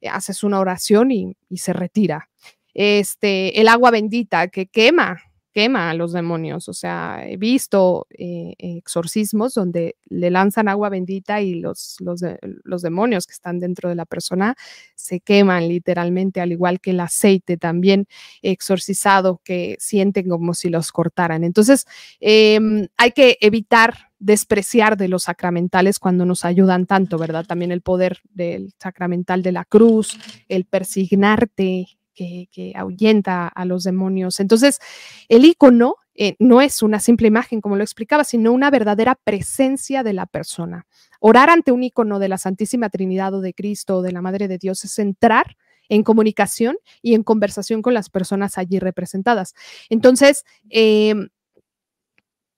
eh, haces una oración y, y se retira. Este, el agua bendita que quema quema a los demonios. O sea, he visto eh, exorcismos donde le lanzan agua bendita y los, los, demonios que están dentro de la persona se queman literalmente, al igual que el aceite también exorcizado que sienten como si los cortaran. Entonces, em, hay que evitar despreciar de los sacramentales cuando nos ayudan tanto, ¿verdad? También el poder del sacramental de la cruz, el persignarte, que, ahuyenta a los demonios. Entonces, el icono eh, no es una simple imagen, como lo explicaba, sino una verdadera presencia de la persona. Orar ante un icono de la Santísima Trinidad o de Cristo o de la Madre de Dios es entrar en comunicación y en conversación con las personas allí representadas. Entonces, em,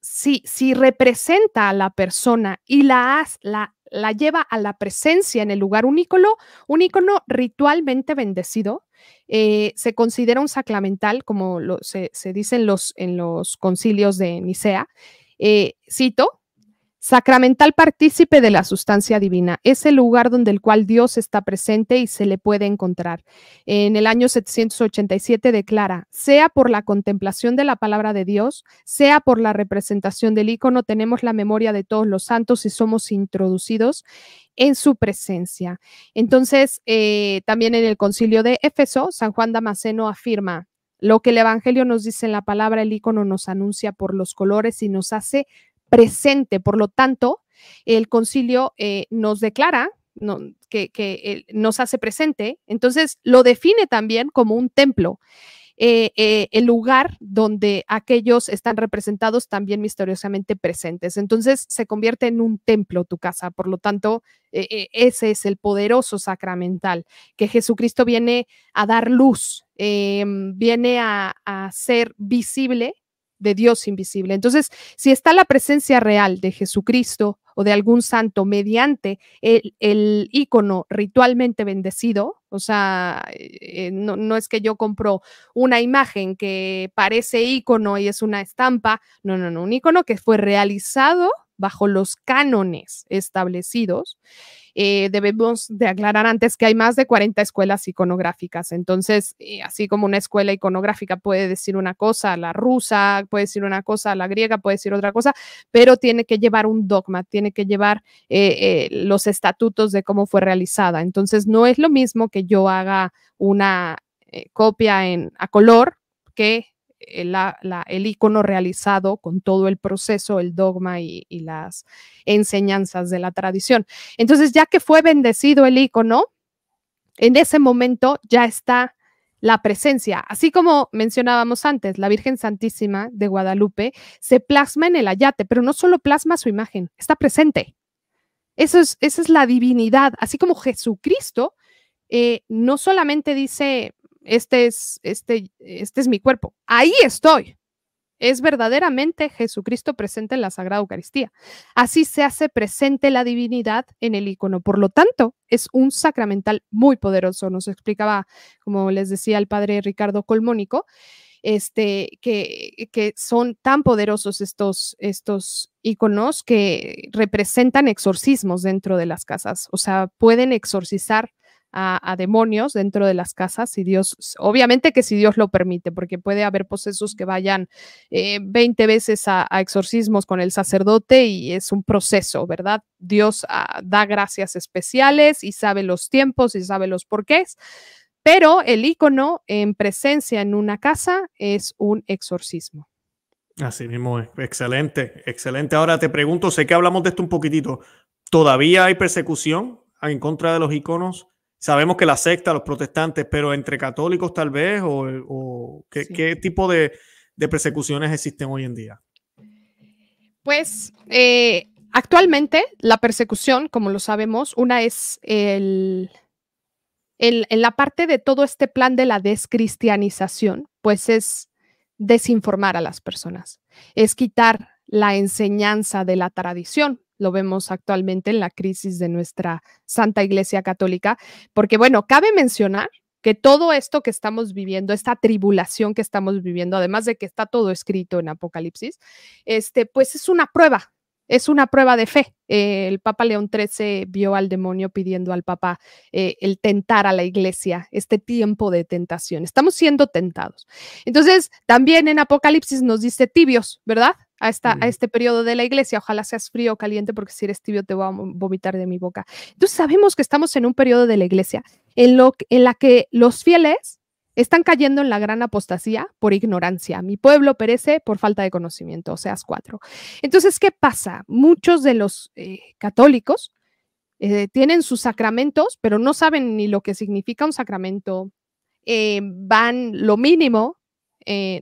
si, representa a la persona y la, la la lleva a la presencia en el lugar. Un ícono, un ícono ritualmente bendecido, eh, se considera un sacramental, como se, dice en los, en los concilios de Nicea. Eh, cito, Sacramental partícipe de la sustancia divina, es el lugar donde el cual Dios está presente y se le puede encontrar. En el año 787 declara, sea por la contemplación de la palabra de Dios, sea por la representación del icono tenemos la memoria de todos los santos y somos introducidos en su presencia. Entonces, eh, también en el concilio de Éfeso, San Juan Damasceno afirma, lo que el Evangelio nos dice en la palabra, el icono nos anuncia por los colores y nos hace presente. Por lo tanto, el concilio eh, nos declara que, nos hace presente, entonces lo define también como un templo. Eh, eh, el lugar donde aquellos están representados también misteriosamente presentes. Entonces se convierte en un templo tu casa, por lo tanto, e, e, ese es el poderoso sacramental, que Jesucristo viene a dar luz, em, viene a, a ser visible de Dios invisible. Entonces, si está la presencia real de Jesucristo o de algún santo mediante el, icono ícono ritualmente bendecido, o sea, eh, eh, no, no, es que yo compro una imagen que parece ícono y es una estampa, no, no, no, un icono que fue realizado bajo los cánones establecidos. Eh, debemos de aclarar antes que hay más de 40 escuelas iconográficas. Entonces, eh, así como una escuela iconográfica puede decir una cosa, la rusa puede decir una cosa, la griega puede decir otra cosa, pero tiene que llevar un dogma, tiene que llevar eh, los estatutos de cómo fue realizada. Entonces, no es lo mismo que yo haga una copia en, a color que eh, el icono realizado con todo el proceso, el dogma y, las enseñanzas de la tradición. Entonces, ya que fue bendecido el icono, en ese momento ya está la presencia. Así como mencionábamos antes, la Virgen Santísima de Guadalupe se plasma en el ayate, pero no solo plasma su imagen, está presente. es, esa es la divinidad, así como Jesucristo eh, no solamente dice este es, este, este es mi cuerpo. Ahí estoy. Es verdaderamente Jesucristo presente en la Sagrada Eucaristía. Así se hace presente la divinidad en el icono. Por lo tanto, es un sacramental muy poderoso. Nos explicaba, como les decía el padre Ricardo Colmónico, este, que, que, son tan poderosos estos, estos iconos que representan exorcismos dentro de las casas. O sea, pueden exorcizar a, demonios dentro de las casas, si Dios, obviamente que si Dios lo permite, porque puede haber procesos que vayan 20 eh, veces a, exorcismos con el sacerdote y es un proceso, ¿verdad? Dios ah, da gracias especiales y sabe los tiempos y sabe los porqués, pero el icono en presencia en una casa es un exorcismo. Así mismo, excelente, excelente. Ahora te pregunto, sé que hablamos de esto un poquitito, ¿todavía hay persecución en contra de los iconos? sabemos que la secta, los protestantes, pero entre católicos tal vez, o, ¿qué, tipo de, persecuciones existen hoy en día? Pues eh, actualmente la persecución, como lo sabemos, una es el, en la parte de todo este plan de la descristianización, pues es desinformar a las personas, es quitar la enseñanza de la tradición, lo vemos actualmente en la crisis de nuestra Santa Iglesia Católica, porque bueno, cabe mencionar que todo esto que estamos viviendo, esta tribulación que estamos viviendo, además de que está todo escrito en Apocalipsis, este, pues es una prueba, es una prueba de fe. el Papa León XIII vio al demonio pidiendo al Papa eh, el tentar a la iglesia, este tiempo de tentación. Estamos siendo tentados. Entonces, también en Apocalipsis nos dice tibios, ¿verdad? a, a este periodo de la iglesia. Ojalá seas frío o caliente, porque si eres tibio te voy a vomitar de mi boca. Entonces sabemos que estamos en un periodo de la iglesia en, lo, en la que los fieles están cayendo en la gran apostasía por ignorancia. Mi pueblo perece por falta de conocimiento, o seas cuatro, Entonces, ¿qué pasa? Muchos de los eh, católicos eh, tienen sus sacramentos, pero no saben ni lo que significa un sacramento. Eh, van lo mínimo,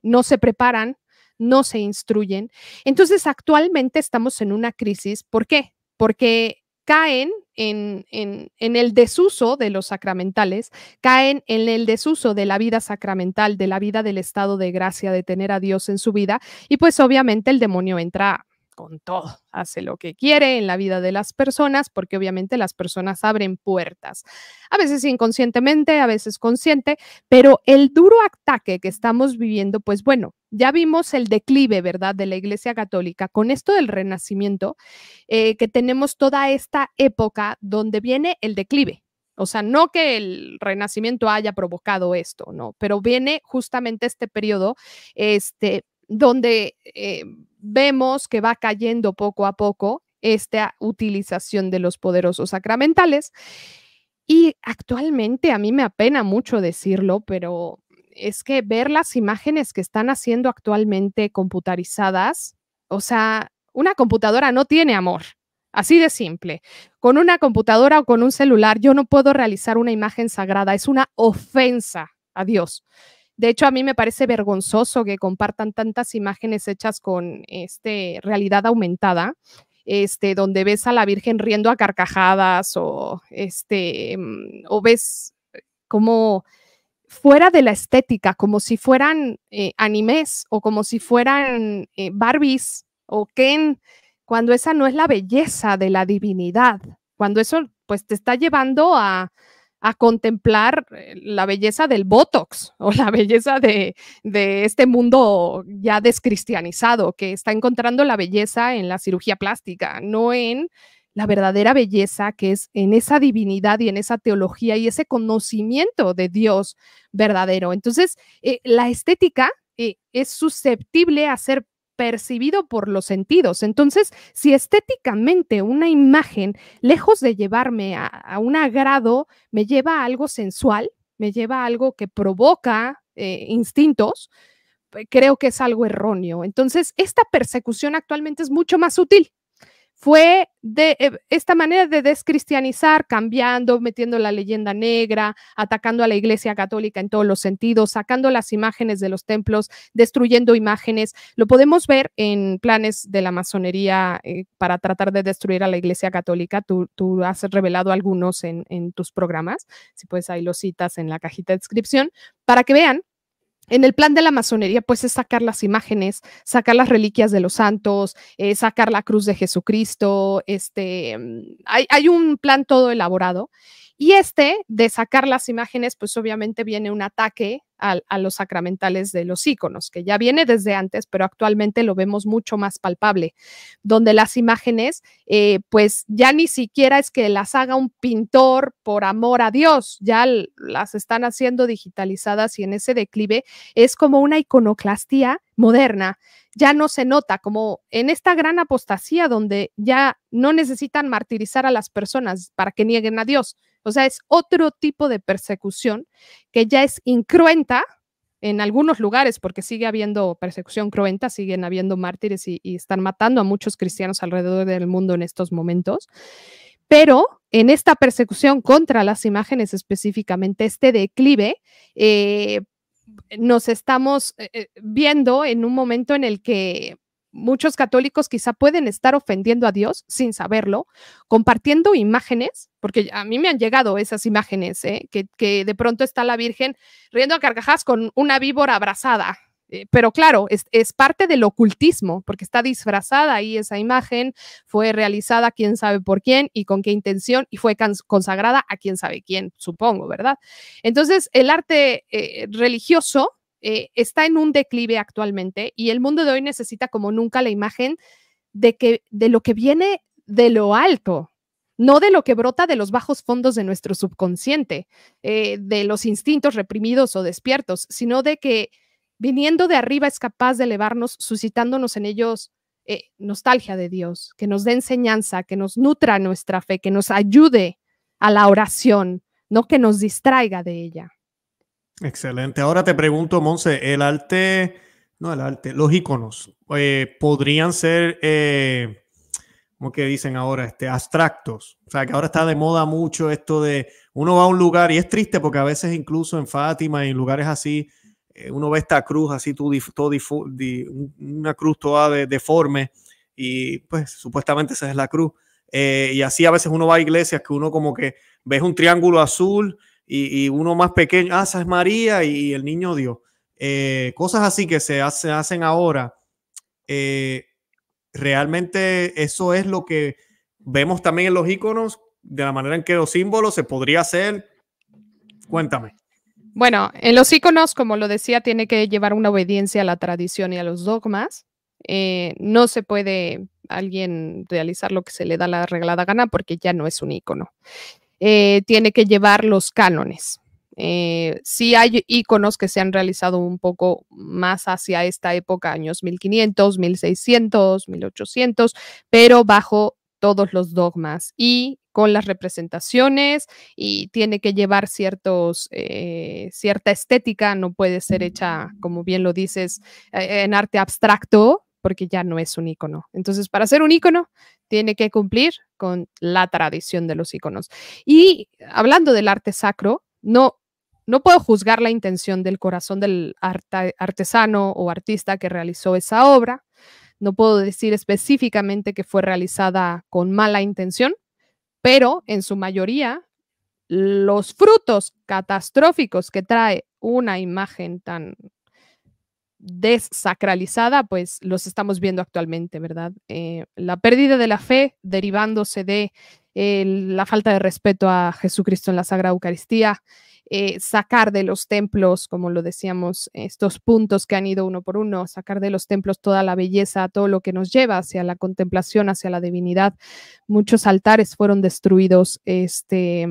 no se preparan no se instruyen. Entonces, actualmente estamos en una crisis. ¿Por qué? Porque caen en, en, el desuso de los sacramentales, caen en el desuso de la vida sacramental, de la vida del estado de gracia, de tener a Dios en su vida, y pues obviamente el demonio entra con todo, hace lo que quiere en la vida de las personas, porque obviamente las personas abren puertas, a veces inconscientemente, a veces consciente, pero el duro ataque que estamos viviendo, pues bueno, ya vimos el declive, ¿verdad?, de la Iglesia Católica con esto del Renacimiento, eh, que tenemos toda esta época donde viene el declive, o sea, no que el Renacimiento haya provocado esto, no, pero viene justamente este periodo este, donde eh, vemos que va cayendo poco a poco esta utilización de los poderosos sacramentales. Y actualmente a mí me apena mucho decirlo, pero es que ver las imágenes que están haciendo actualmente computarizadas, o sea, una computadora no tiene amor, así de simple. Con una computadora o con un celular yo no puedo realizar una imagen sagrada, es una ofensa a Dios. De hecho, a mí me parece vergonzoso que compartan tantas imágenes hechas con este, realidad aumentada, este, donde ves a la Virgen riendo a carcajadas o, este, mm, o ves eh, como fuera de la estética, como si fueran eh, animes o como si fueran eh, Barbies o Ken, cuando esa no es la belleza de la divinidad, cuando eso pues te está llevando a, a contemplar eh, la belleza del Botox o la belleza de, de, este mundo ya descristianizado, que está encontrando la belleza en la cirugía plástica, no en la verdadera belleza que es en esa divinidad y en esa teología y ese conocimiento de Dios verdadero. Entonces, eh, la estética eh, es susceptible a ser percibido por los sentidos. Entonces, si estéticamente una imagen, lejos de llevarme a, un agrado, me lleva a algo sensual, me lleva a algo que provoca eh, instintos, eh, creo que es algo erróneo. Entonces, esta persecución actualmente es mucho más sutil fue de eh, esta manera de descristianizar, cambiando, metiendo la leyenda negra, atacando a la Iglesia Católica en todos los sentidos, sacando las imágenes de los templos, destruyendo imágenes. Lo podemos ver en planes de la masonería eh, para tratar de destruir a la Iglesia Católica. Tú, has revelado algunos en, en tus programas, si puedes ahí los citas en la cajita de descripción, para que vean en el plan de la masonería, pues es sacar las imágenes, sacar las reliquias de los santos, eh, sacar la cruz de Jesucristo, este, mm, hay, hay un plan todo elaborado y este, de sacar las imágenes, pues obviamente viene un ataque a, los sacramentales de los íconos, que ya viene desde antes, pero actualmente lo vemos mucho más palpable, donde las imágenes, eh, pues ya ni siquiera es que las haga un pintor por amor a Dios, ya las están haciendo digitalizadas y en ese declive es como una iconoclastía moderna, ya no se nota como en esta gran apostasía donde ya no necesitan martirizar a las personas para que nieguen a Dios, o sea, es otro tipo de persecución que ya es incruenta en algunos lugares, porque sigue habiendo persecución cruenta, siguen habiendo mártires y, están matando a muchos cristianos alrededor del mundo en estos momentos. Pero en esta persecución contra las imágenes específicamente, este declive, eh, nos estamos eh, eh, viendo en un momento en el que muchos católicos quizá pueden estar ofendiendo a Dios sin saberlo, compartiendo imágenes, porque a mí me han llegado esas imágenes, ¿eh? que, de pronto está la Virgen riendo a carcajadas con una víbora abrazada. Eh, pero claro, es, parte del ocultismo, porque está disfrazada ahí esa imagen, fue realizada quién sabe por quién y con qué intención, y fue consagrada a quién sabe quién, supongo, ¿verdad? Entonces, el arte eh, religioso eh, está en un declive actualmente y el mundo de hoy necesita como nunca la imagen de, que, de lo que viene de lo alto, no de lo que brota de los bajos fondos de nuestro subconsciente, eh, de los instintos reprimidos o despiertos, sino de que viniendo de arriba es capaz de elevarnos, suscitándonos en ellos eh, nostalgia de Dios, que nos dé enseñanza, que nos nutra nuestra fe, que nos ayude a la oración, no que nos distraiga de ella. Excelente. Ahora te pregunto, Monse, el arte, no el arte, los iconos, eh, podrían ser, eh, como que dicen ahora, este, abstractos. O sea, que ahora está de moda mucho esto de uno va a un lugar y es triste porque a veces incluso en Fátima y en lugares así, eh, uno ve esta cruz así, todo, una cruz toda deforme y pues supuestamente esa es la cruz. y así a veces uno va a iglesias que uno como que ves un triángulo azul y, uno más pequeño, ah, esa es María y el niño Dios. Eh, cosas así que se hacen ahora, eh, realmente eso es lo que vemos también en los iconos, de la manera en que los símbolos se podría hacer. Cuéntame. Bueno, en los iconos, como lo decía, tiene que llevar una obediencia a la tradición y a los dogmas. Eh, no se puede alguien realizar lo que se le da la arreglada gana porque ya no es un icono. Eh, tiene que llevar los cánones. Eh, sí hay iconos que se han realizado un poco más hacia esta época, años 1500, 1600, 1800, pero bajo todos los dogmas y con las representaciones y tiene que llevar ciertos, eh, cierta estética, no puede ser hecha, como bien lo dices, eh, en arte abstracto, porque ya no es un icono. Entonces, para ser un icono, tiene que cumplir con la tradición de los iconos. Y hablando del arte sacro, no, no puedo juzgar la intención del corazón del artesano o artista que realizó esa obra. No puedo decir específicamente que fue realizada con mala intención, pero en su mayoría los frutos catastróficos que trae una imagen tan desacralizada, pues los estamos viendo actualmente, ¿verdad? Eh, la pérdida de la fe derivándose de eh, la falta de respeto a Jesucristo en la Sagrada Eucaristía, eh, sacar de los templos, como lo decíamos, estos puntos que han ido uno por uno, sacar de los templos toda la belleza, todo lo que nos lleva hacia la contemplación, hacia la divinidad. Muchos altares fueron destruidos, este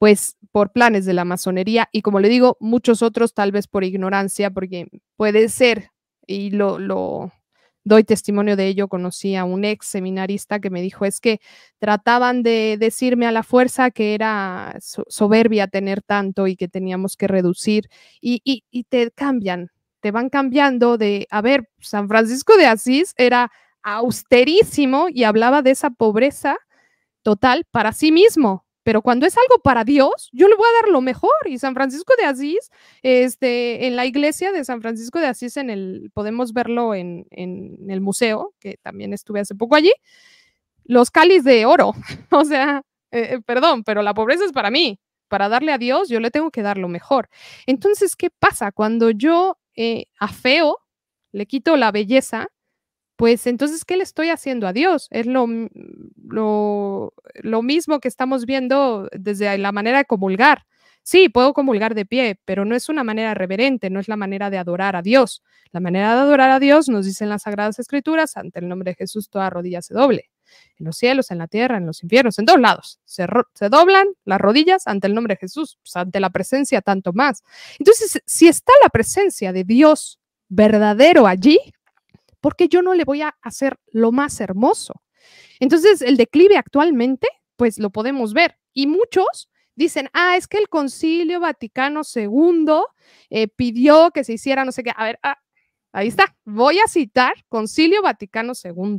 pues por planes de la masonería y como le digo, muchos otros tal vez por ignorancia, porque puede ser, y lo, lo doy testimonio de ello, conocí a un ex seminarista que me dijo, es que trataban de decirme a la fuerza que era soberbia tener tanto y que teníamos que reducir, y, y, y te cambian, te van cambiando de, a ver, San Francisco de Asís era austerísimo y hablaba de esa pobreza total para sí mismo, pero cuando es algo para Dios, yo le voy a dar lo mejor. Y San Francisco de Asís, este, en la iglesia de San Francisco de Asís, en el, podemos verlo en, el museo, que también estuve hace poco allí, los cáliz de oro. o sea, eh, eh, perdón, pero la pobreza es para mí. Para darle a Dios, yo le tengo que dar lo mejor. Entonces, ¿qué pasa? Cuando yo eh, afeo, a feo le quito la belleza, pues entonces, ¿qué le estoy haciendo a Dios? Es lo, lo, lo mismo que estamos viendo desde la manera de comulgar. Sí, puedo comulgar de pie, pero no es una manera reverente, no es la manera de adorar a Dios. La manera de adorar a Dios, nos dicen las Sagradas Escrituras, ante el nombre de Jesús toda rodilla se doble. En los cielos, en la tierra, en los infiernos, en todos lados. Se, doblan las rodillas ante el nombre de Jesús, pues, ante la presencia tanto más. Entonces, si está la presencia de Dios verdadero allí, ¿por qué yo no le voy a hacer lo más hermoso? Entonces, el declive actualmente, pues lo podemos ver. Y muchos dicen, ah, es que el Concilio Vaticano II eh, pidió que se hiciera no sé qué. A ver, ah, ahí está. Voy a citar Concilio Vaticano II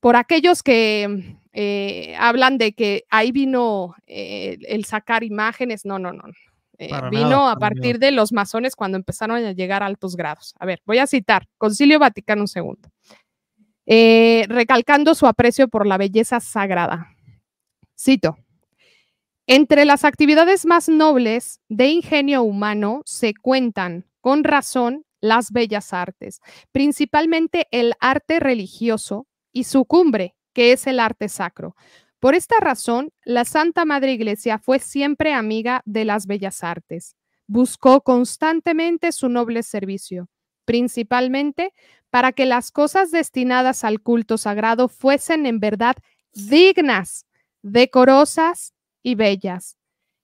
por aquellos que eh, hablan de que ahí vino eh, el sacar imágenes. No, no, no. vino a partir de los masones cuando empezaron a llegar a altos grados. A ver, voy a citar Concilio Vaticano II. Eh, recalcando su aprecio por la belleza sagrada. Cito, entre las actividades más nobles de ingenio humano se cuentan, con razón, las bellas artes, principalmente el arte religioso y su cumbre, que es el arte sacro. Por esta razón, la Santa Madre Iglesia fue siempre amiga de las bellas artes. Buscó constantemente su noble servicio principalmente para que las cosas destinadas al culto sagrado fuesen en verdad dignas, decorosas y bellas,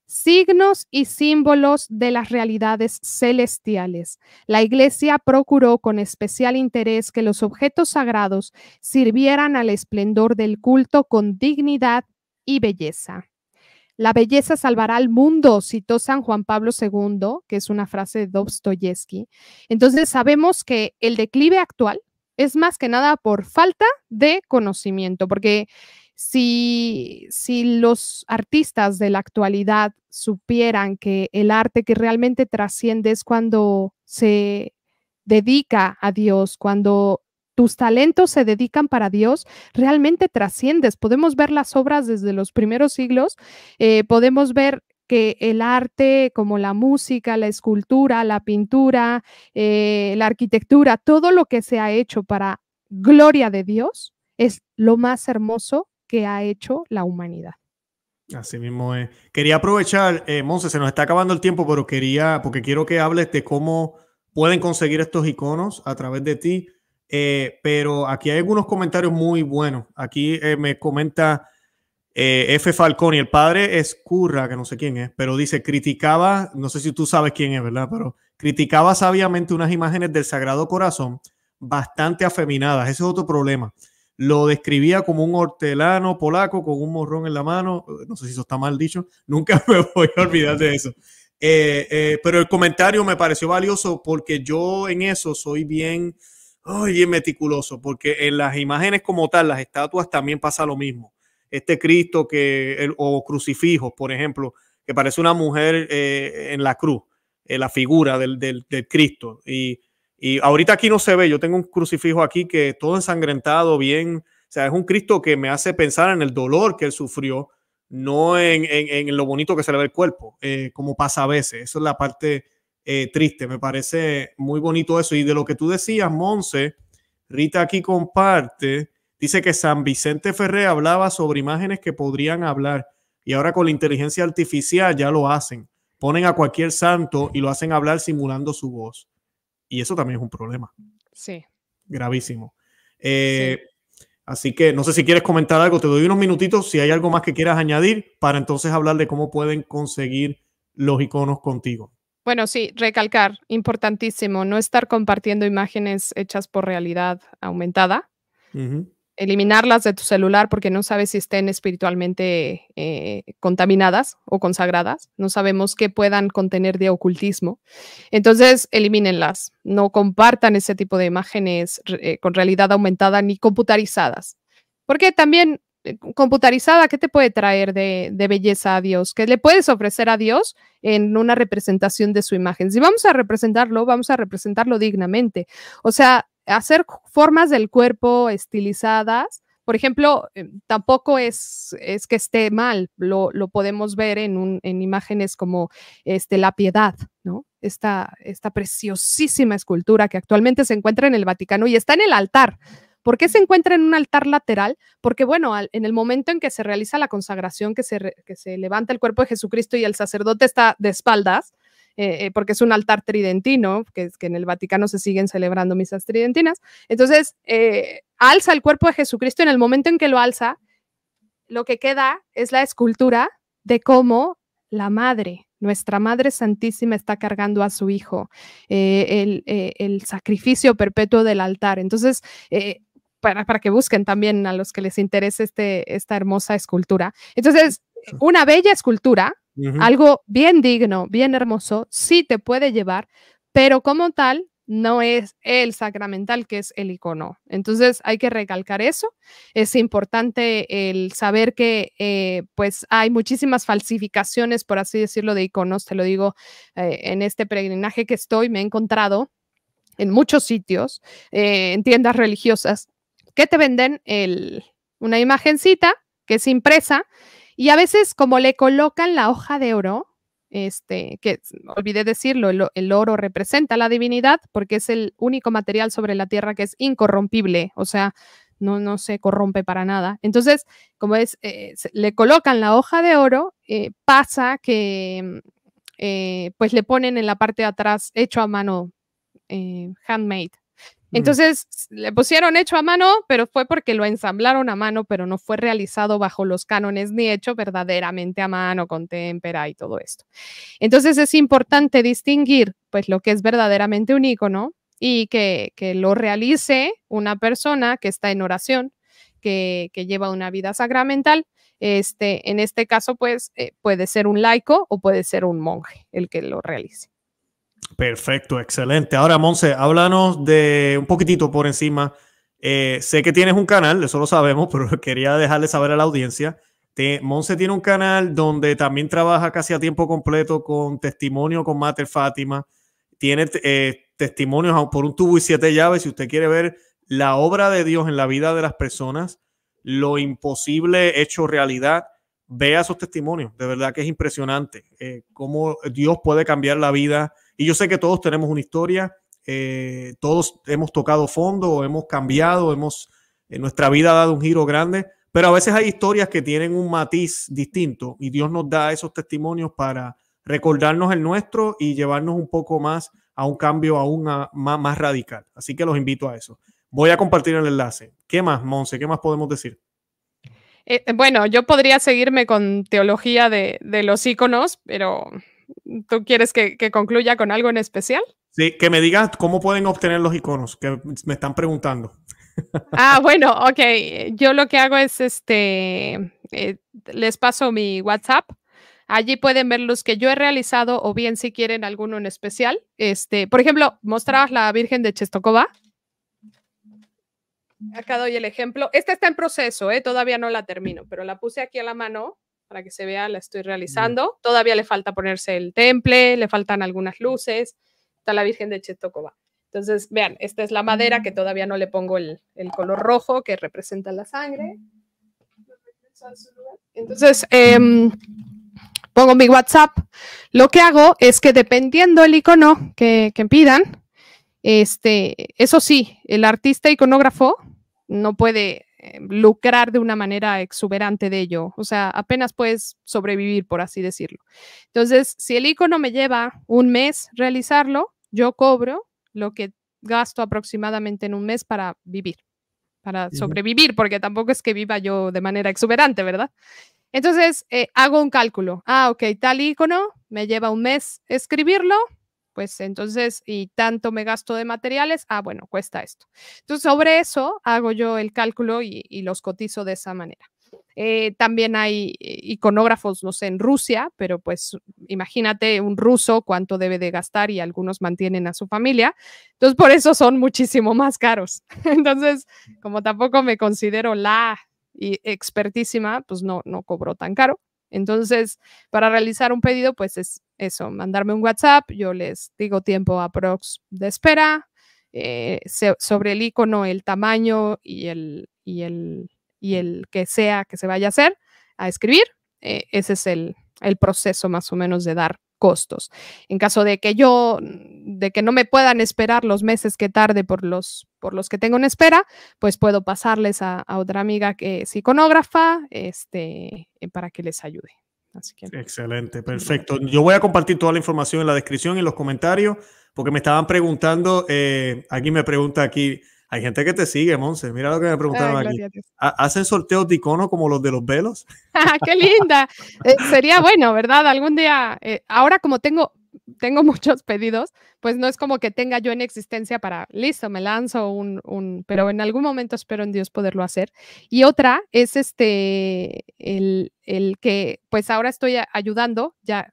signos y símbolos de las realidades celestiales. La Iglesia procuró con especial interés que los objetos sagrados sirvieran al esplendor del culto con dignidad y belleza. La belleza salvará al mundo, citó San Juan Pablo II, que es una frase de Dostoyevsky. Entonces sabemos que el declive actual es más que nada por falta de conocimiento, porque si, si los artistas de la actualidad supieran que el arte que realmente trasciende es cuando se dedica a Dios, cuando tus talentos se dedican para Dios, realmente trasciendes. Podemos ver las obras desde los primeros siglos, eh, podemos ver que el arte, como la música, la escultura, la pintura, eh, la arquitectura, todo lo que se ha hecho para gloria de Dios, es lo más hermoso que ha hecho la humanidad. Así mismo es. Quería aprovechar, eh, Monse, se nos está acabando el tiempo, pero quería, porque quiero que hables de cómo pueden conseguir estos iconos a través de ti. Eh, pero aquí hay algunos comentarios muy buenos. Aquí eh, me comenta eh, F. Falcón y el padre Escurra que no sé quién es, pero dice, criticaba, no sé si tú sabes quién es, ¿verdad? Pero criticaba sabiamente unas imágenes del Sagrado Corazón bastante afeminadas. Ese es otro problema. Lo describía como un hortelano polaco con un morrón en la mano. No sé si eso está mal dicho. Nunca me voy a olvidar de eso. pero el comentario me pareció valioso porque yo en eso soy bien oye, meticuloso, porque en las imágenes como tal, las estatuas también pasa lo mismo. Este Cristo que, o crucifijos, por ejemplo, que parece una mujer eh, en la cruz, eh, la figura del, del, Cristo. Y, y, ahorita aquí no se ve, yo tengo un crucifijo aquí que todo ensangrentado, bien, o sea, es un Cristo que me hace pensar en el dolor que él sufrió, no en, en, lo bonito que se le ve el cuerpo, eh, como pasa a veces. Eso es la parte eh, triste. Me parece muy bonito eso. Y de lo que tú decías, Monse, Rita aquí comparte, dice que San Vicente Ferrer hablaba sobre imágenes que podrían hablar y ahora con la inteligencia artificial ya lo hacen. Ponen a cualquier santo y lo hacen hablar simulando su voz. Y eso también es un problema. Sí. Gravísimo. Eh, así que no sé si quieres comentar algo, te doy unos minutitos si hay algo más que quieras añadir para entonces hablar de cómo pueden conseguir los iconos contigo. Bueno, sí, recalcar, importantísimo, no estar compartiendo imágenes hechas por realidad aumentada. Eliminarlas de tu celular porque no sabes si estén espiritualmente eh, contaminadas o consagradas. No sabemos qué puedan contener de ocultismo. Entonces, elimínenlas. No compartan ese tipo de imágenes eh, con realidad aumentada ni computarizadas. Porque también eh, computarizada, ¿qué te puede traer de, belleza a Dios? ¿Qué le puedes ofrecer a Dios en una representación de su imagen? Si vamos a representarlo, vamos a representarlo dignamente. O sea, hacer formas del cuerpo estilizadas, por ejemplo, eh, tampoco es, es que esté mal, lo, podemos ver en, en imágenes como este, la piedad, ¿no? Esta, esta preciosísima escultura que actualmente se encuentra en el Vaticano y está en el altar ¿Por qué se encuentra en un altar lateral? Porque, bueno, en el momento en que se realiza la consagración, que se, levanta el cuerpo de Jesucristo y el sacerdote está de espaldas, eh, eh, porque es un altar tridentino, que, que, en el Vaticano se siguen celebrando misas tridentinas. Entonces, eh, alza el cuerpo de Jesucristo, en el momento en que lo alza, lo que queda es la escultura de cómo la madre, nuestra Madre Santísima, está cargando a su hijo, el, el, sacrificio perpetuo del altar. Entonces, para, que busquen también a los que les interese este, esta hermosa escultura. Entonces, una bella escultura, algo bien digno, bien hermoso, sí te puede llevar, pero como tal, no es el sacramental que es el icono. Entonces hay que recalcar eso. Es importante el saber que eh, pues hay muchísimas falsificaciones, por así decirlo, de iconos. Te lo digo, eh, en este peregrinaje que estoy me he encontrado en muchos sitios, eh, en tiendas religiosas, que te venden el, una imagencita que es impresa y a veces como le colocan la hoja de oro, este, que olvidé decirlo, el, oro representa la divinidad porque es el único material sobre la tierra que es incorrompible, o sea, no, se corrompe para nada. Entonces, como es, eh, le colocan la hoja de oro, eh, pasa que eh, pues le ponen en la parte de atrás hecho a mano, handmade, Mm. Entonces le pusieron hecho a mano, pero fue porque lo ensamblaron a mano, pero no fue realizado bajo los cánones ni hecho verdaderamente a mano con témpera y todo esto. Entonces es importante distinguir pues lo que es verdaderamente un ícono y que, que lo realice una persona que está en oración, que, que lleva una vida sacramental. Este, en este caso, pues eh, puede ser un laico o puede ser un monje el que lo realice. Perfecto, excelente. Ahora, Monse, háblanos de un poquitito por encima. Eh, sé que tienes un canal, eso lo sabemos, pero quería dejarle saber a la audiencia. Monse tiene un canal donde también trabaja casi a tiempo completo con testimonio con Mater Fátima. Tiene eh, testimonios por un tubo y siete llaves. Si usted quiere ver la obra de Dios en la vida de las personas, lo imposible hecho realidad, vea esos testimonios. De verdad que es impresionante eh, cómo Dios puede cambiar la vida y yo sé que todos tenemos una historia, eh, todos hemos tocado fondo, hemos cambiado, hemos, en eh, nuestra vida ha dado un giro grande, pero a veces hay historias que tienen un matiz distinto y Dios nos da esos testimonios para recordarnos el nuestro y llevarnos un poco más a un cambio aún a, más, más radical. Así que los invito a eso. Voy a compartir el enlace. ¿Qué más, Monse? ¿Qué más podemos decir? Eh, bueno, yo podría seguirme con teología de, de los íconos, pero ¿Tú quieres que, concluya con algo en especial? Sí, que me digas cómo pueden obtener los iconos, que me están preguntando. Ah, bueno, ok. Yo lo que hago es, este, eh, les paso mi WhatsApp. Allí pueden ver los que yo he realizado o bien si quieren alguno en especial. Este, por ejemplo, mostrabas la Virgen de Chestocoba. Acá doy el ejemplo. Esta está en proceso, ¿eh? todavía no la termino, pero la puse aquí a la mano para que se vea, la estoy realizando. Todavía le falta ponerse el temple, le faltan algunas luces. Está la Virgen de Chetocoba. Entonces, vean, esta es la madera que todavía no le pongo el, color rojo que representa la sangre. Entonces, em, pongo mi WhatsApp. Lo que hago es que dependiendo el icono que, que pidan, este, eso sí, el artista iconógrafo no puede eh, lucrar de una manera exuberante de ello. O sea, apenas puedes sobrevivir, por así decirlo. Entonces, si el icono me lleva un mes realizarlo, yo cobro lo que gasto aproximadamente en un mes para vivir, para sobrevivir, porque tampoco es que viva yo de manera exuberante, ¿verdad? Entonces, eh, hago un cálculo. Ah, ok, tal icono me lleva un mes escribirlo, pues entonces, y tanto me gasto de materiales, ah, bueno, cuesta esto. Entonces, sobre eso hago yo el cálculo y, los cotizo de esa manera. Eh, también hay iconógrafos, no sé, en Rusia, pero pues imagínate un ruso cuánto debe de gastar y algunos mantienen a su familia. Entonces, por eso son muchísimo más caros. Entonces, como tampoco me considero la expertísima, pues no, no cobro tan caro. Entonces, para realizar un pedido, pues es eso, mandarme un WhatsApp, yo les digo tiempo a aprox de espera, eh, sobre el icono, el tamaño y el, y el, y el que sea que se vaya a hacer, a escribir. Eh, ese es el, el proceso más o menos de dar costos. En caso de que yo, de que no me puedan esperar los meses que tarde por los, por los que tengo en espera, pues puedo pasarles a, otra amiga que es iconógrafa este, eh, para que les ayude. Excelente, perfecto. Yo voy a compartir toda la información en la descripción, en los comentarios, porque me estaban preguntando, eh, aquí me pregunta aquí hay gente que te sigue, Monse. Mira lo que me preguntaron aquí. ¿Hacen sorteos de iconos como los de los velos? Ah, ¡Qué linda! Eh, sería bueno, ¿verdad? Algún día, eh, ahora como tengo, tengo muchos pedidos, pues no es como que tenga yo en existencia para, listo, me lanzo un, un pero en algún momento espero en Dios poderlo hacer. Y otra es este, el, el que pues ahora estoy ayudando, ya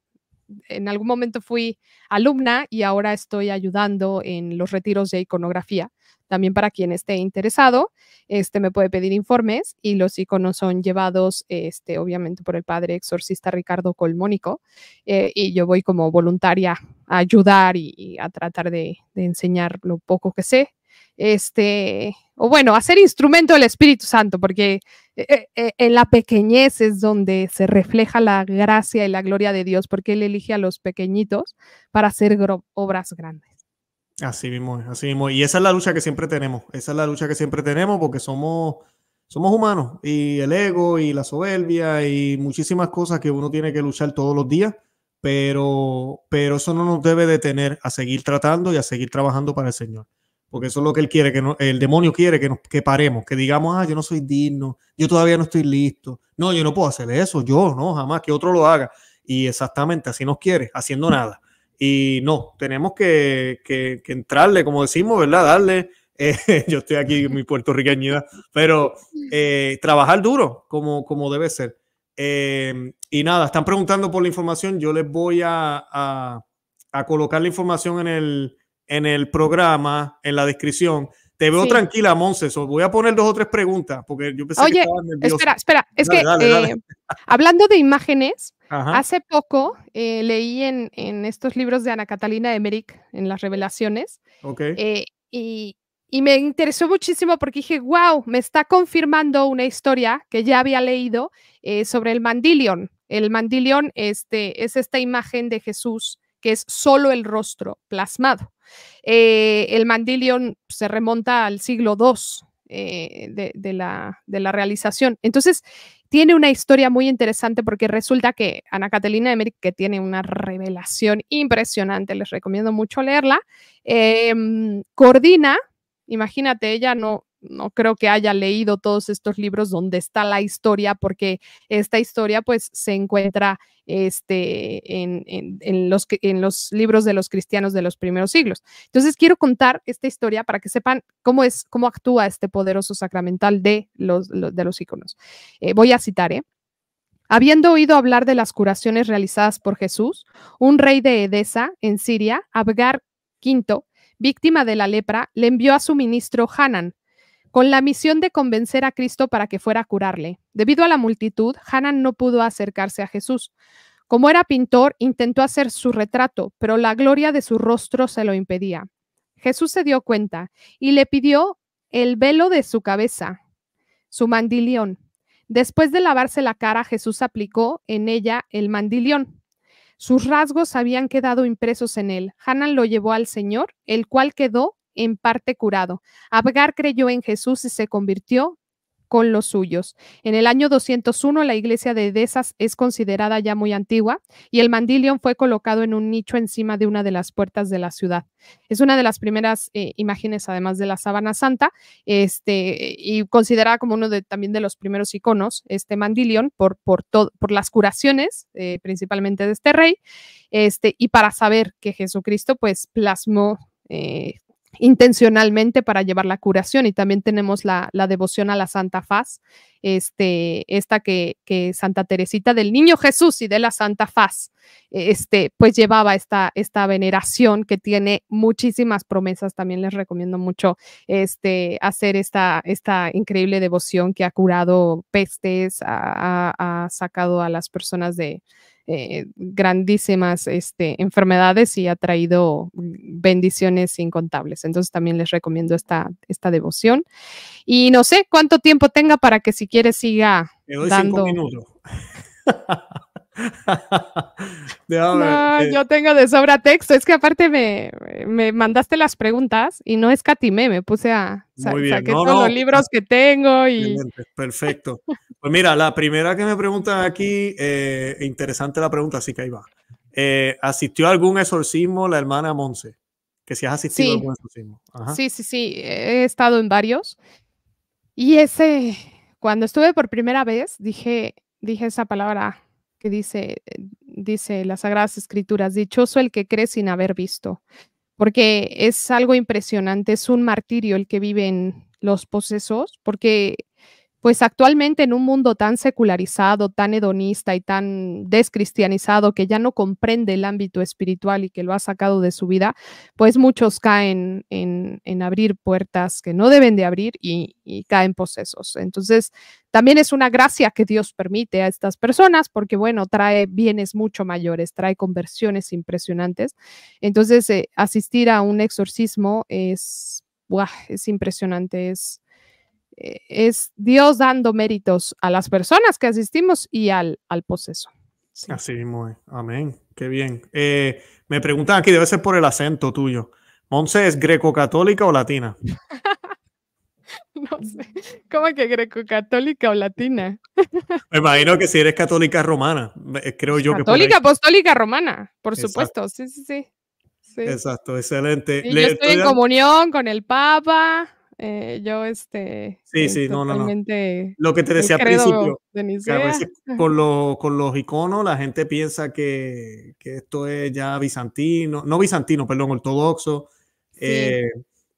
en algún momento fui alumna y ahora estoy ayudando en los retiros de iconografía. También para quien esté interesado, este me puede pedir informes y los iconos son llevados, este, obviamente, por el padre exorcista Ricardo Colmónico. Eh, y yo voy como voluntaria a ayudar y, a tratar de, de enseñar lo poco que sé este, o bueno, a ser instrumento del Espíritu Santo, porque eh, eh, en la pequeñez es donde se refleja la gracia y la gloria de Dios, porque Él elige a los pequeñitos para hacer obras grandes. Así mismo, así mismo. Y esa es la lucha que siempre tenemos. Esa es la lucha que siempre tenemos porque somos, somos humanos. Y el ego y la soberbia y muchísimas cosas que uno tiene que luchar todos los días. Pero, pero eso no nos debe detener a seguir tratando y a seguir trabajando para el Señor. Porque eso es lo que él quiere, que el demonio quiere que, que paremos, que digamos, ah, yo no soy digno, yo todavía no estoy listo. No, yo no puedo hacer eso, yo no, jamás, que otro lo haga. Y exactamente así nos quiere, haciendo nada. Y no, tenemos que, que, entrarle, como decimos, ¿verdad? Darle, eh, yo estoy aquí en mi puertorriqueñidad, pero eh, trabajar duro como, como debe ser. Eh, y nada, están preguntando por la información, yo les voy a, a, colocar la información en el, en el programa, en la descripción. Te veo tranquila, Monse. Voy a poner dos o tres preguntas porque yo pensé que espera, espera. Es que hablando de imágenes, Hace poco eh, leí en, estos libros de Ana Catalina Emmerich, en Las Revelaciones, eh, y, me interesó muchísimo porque dije, wow, me está confirmando una historia que ya había leído eh, sobre el mandilión El mandilión este, es esta imagen de Jesús que es solo el rostro plasmado. el mandilión se remonta al siglo II, la, de, la, realización. Entonces, tiene una historia muy interesante porque resulta que Ana Catalina Emmerich, que tiene una revelación impresionante, les recomiendo mucho leerla, em, coordina, imagínate, ella no, no creo que haya leído todos estos libros donde está la historia, porque esta historia pues se encuentra este, en, los, en los libros de los cristianos de los primeros siglos. Entonces quiero contar esta historia para que sepan cómo es, cómo actúa este poderoso sacramental de los, de los íconos. Eh, voy a citar, ¿eh? Habiendo oído hablar de las curaciones realizadas por Jesús, un rey de Edesa, en Siria, Abgar V, víctima de la lepra, le envió a su ministro Hanan, con la misión de convencer a Cristo para que fuera a curarle. Debido a la multitud, Hanan no pudo acercarse a Jesús. Como era pintor, intentó hacer su retrato, pero la gloria de su rostro se lo impedía. Jesús se dio cuenta y le pidió el velo de su cabeza, su mandilión. Después de lavarse la cara, Jesús aplicó en ella el mandilión. Sus rasgos habían quedado impresos en él. Hanan lo llevó al Señor, el cual quedó en parte curado. Abgar creyó en Jesús y se convirtió con los suyos. En el año 201 la iglesia de Edesas es considerada ya muy antigua y el mandilión fue colocado en un nicho encima de una de las puertas de la ciudad. Es una de las primeras eh, imágenes además de la sábana santa este, y considerada como uno de, también de los primeros iconos, este mandilion, por, por, por las curaciones eh, principalmente de este rey este, y para saber que Jesucristo pues plasmó eh, intencionalmente para llevar la curación y también tenemos la, devoción a la Santa Faz, este, esta que, que, Santa Teresita del Niño Jesús y de la Santa Faz, este, pues llevaba esta, esta veneración que tiene muchísimas promesas, también les recomiendo mucho este, hacer esta, esta increíble devoción que ha curado pestes, ha sacado a las personas de, eh, grandísimas este, enfermedades y ha traído bendiciones incontables. Entonces también les recomiendo esta, esta devoción. Y no sé cuánto tiempo tenga para que si quiere siga. dando... no, eh, yo tengo de sobra texto. Es que aparte me, me mandaste las preguntas y no escatimé, me puse a sa saqué todos los libros que tengo y. Perfecto. Pues mira, la primera que me preguntan aquí, eh, interesante la pregunta, así que ahí va. Eh, ¿Asistió a algún exorcismo la hermana Monse? Que si has asistido a algún exorcismo. Sí, sí, sí. He estado en varios. Y ese, cuando estuve por primera vez, dije, dije esa palabra dice, dice las Sagradas Escrituras, dichoso el que cree sin haber visto, porque es algo impresionante, es un martirio el que viven los posesos, porque pues actualmente en un mundo tan secularizado, tan hedonista y tan descristianizado que ya no comprende el ámbito espiritual y que lo ha sacado de su vida, pues muchos caen en, abrir puertas que no deben de abrir y, caen posesos. Entonces, también es una gracia que Dios permite a estas personas porque, bueno, trae bienes mucho mayores, trae conversiones impresionantes. Entonces, eh, asistir a un exorcismo es, buah, es impresionante, es eh, es Dios dando méritos a las personas que asistimos y al, al proceso. Así mismo Amén. Qué bien. Eh, me preguntan aquí, debe ser por el acento tuyo. ¿Monse es greco-católica o latina? no sé. ¿Cómo que greco-católica o latina? me imagino que si eres católica romana, eh, creo yo que. Católica, apostólica romana, por supuesto. Sí, sí, sí. Exacto, excelente. yo estoy en comunión con el Papa. Eh, yo, este. Sí, eh, sí, no, no, Lo que te decía al principio. con, los, con los iconos, la gente piensa que, que, esto es ya bizantino, no bizantino, perdón, ortodoxo. Eh,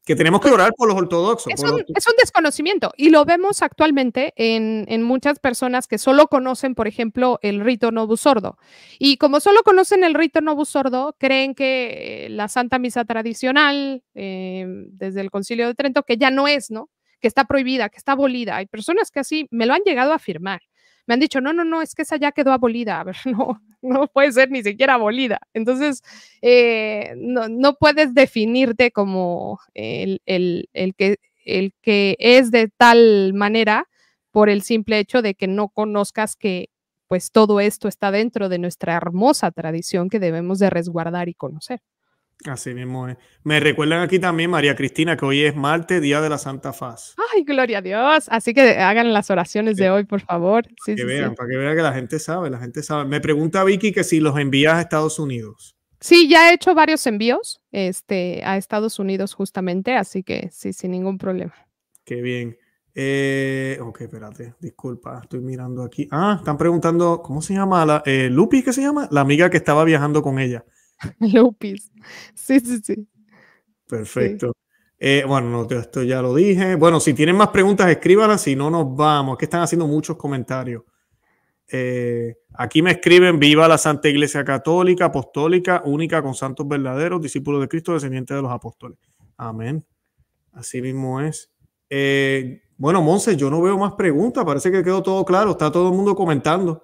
que tenemos que pues, orar por los ortodoxos. Es un, desconocimiento y lo vemos actualmente en, muchas personas que solo conocen, por ejemplo, el rito Novus Sordo. Y como solo conocen el rito Novus Sordo, creen que eh, la Santa Misa tradicional, em, desde el Concilio de Trento, que ya no es, ¿no? Que está prohibida, que está abolida. Hay personas que así me lo han llegado a afirmar me han dicho, no, no, no, es que esa ya quedó abolida. A ver, no, no puede ser ni siquiera abolida. Entonces, eh, no, no, puedes definirte como el, el, el, que, el que es de tal manera por el simple hecho de que no conozcas que pues todo esto está dentro de nuestra hermosa tradición que debemos de resguardar y conocer. Así mismo es. Me recuerdan aquí también, María Cristina, que hoy es martes, día de la Santa Faz. Ay, gloria a Dios. Así que hagan las oraciones de hoy, por favor. Para que vean, para que vean que la gente sabe, la gente sabe. Me pregunta Vicky que si los envías a Estados Unidos. Sí, ya he hecho varios envíos este, a Estados Unidos justamente, así que sí, sin ningún problema. Qué bien. Eh, ok, espérate, disculpa, estoy mirando aquí. Ah, están preguntando, ¿cómo se llama? La, eh, ¿Lupi qué se llama? La amiga que estaba viajando con ella. Lupis. Sí, sí, sí. Perfecto. Eh, bueno, esto ya lo dije. Bueno, si tienen más preguntas, escríbanlas, si no nos vamos, que están haciendo muchos comentarios. Eh, aquí me escriben, viva la Santa Iglesia Católica, Apostólica, única con santos verdaderos, discípulos de Cristo, descendientes de los apóstoles. Amén. Así mismo es. Eh, bueno, Monse, yo no veo más preguntas, parece que quedó todo claro, está todo el mundo comentando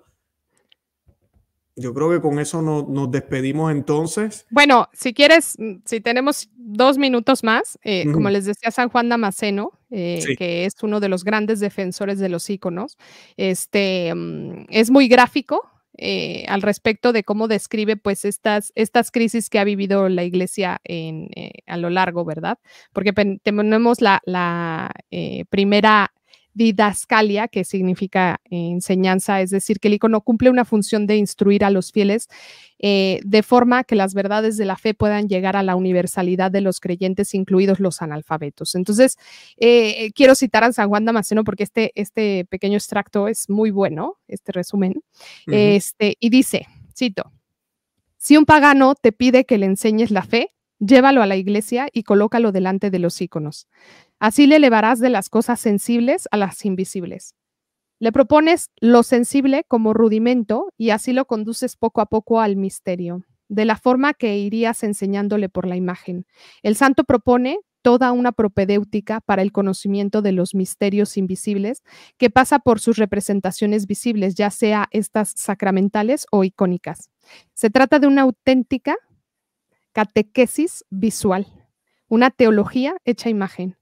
yo creo que con eso nos despedimos entonces. Bueno, si quieres, mm, si tenemos dos minutos más, eh, como les decía San Juan Damasceno, eh, que es uno de los grandes defensores de los íconos, este, mm, es muy gráfico eh, al respecto de cómo describe pues estas, estas crisis que ha vivido la iglesia a lo largo, ¿verdad? Porque tenemos la, la primera didascalia, que significa eh, enseñanza, es decir, que el icono cumple una función de instruir a los fieles eh, de forma que las verdades de la fe puedan llegar a la universalidad de los creyentes, incluidos los analfabetos. Entonces, eh, quiero citar a San Juan Damasceno porque este, este pequeño extracto es muy bueno, este resumen, este, y dice, cito, si un pagano te pide que le enseñes la fe, Llévalo a la iglesia y colócalo delante de los íconos. Así le elevarás de las cosas sensibles a las invisibles. Le propones lo sensible como rudimento y así lo conduces poco a poco al misterio, de la forma que irías enseñándole por la imagen. El santo propone toda una propedéutica para el conocimiento de los misterios invisibles que pasa por sus representaciones visibles, ya sea estas sacramentales o icónicas. Se trata de una auténtica catequesis visual, una teología hecha imagen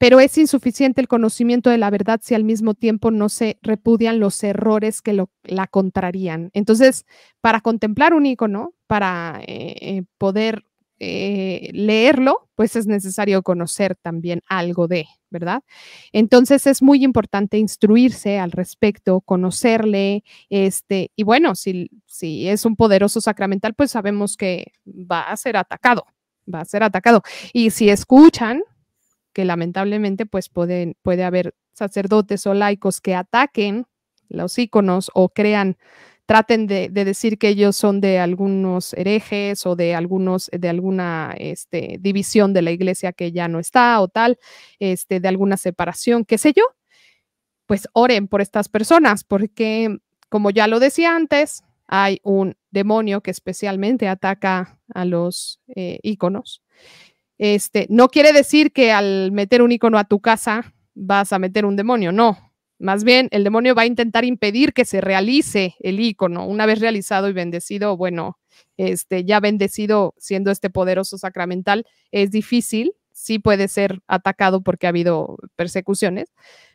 pero es insuficiente el conocimiento de la verdad si al mismo tiempo no se repudian los errores que la contrarían. Entonces, para contemplar un icono, para eh, eh, poder eh, leerlo, pues es necesario conocer también algo de, ¿verdad? Entonces es muy importante instruirse al respecto, conocerle, este, y bueno, si, si es un poderoso sacramental, pues sabemos que va a ser atacado, va a ser atacado. Y si escuchan lamentablemente pues pueden, puede haber sacerdotes o laicos que ataquen los íconos o crean, traten de, decir que ellos son de algunos herejes o de algunos, de alguna este, división de la iglesia que ya no está o tal, este, de alguna separación, qué sé yo, pues oren por estas personas, porque como ya lo decía antes, hay un demonio que especialmente ataca a los iconos eh, íconos este, no quiere decir que al meter un icono a tu casa vas a meter un demonio, no. Más bien, el demonio va a intentar impedir que se realice el icono. Una vez realizado y bendecido, bueno, este, ya bendecido siendo este poderoso sacramental, es difícil, sí puede ser atacado porque ha habido persecuciones,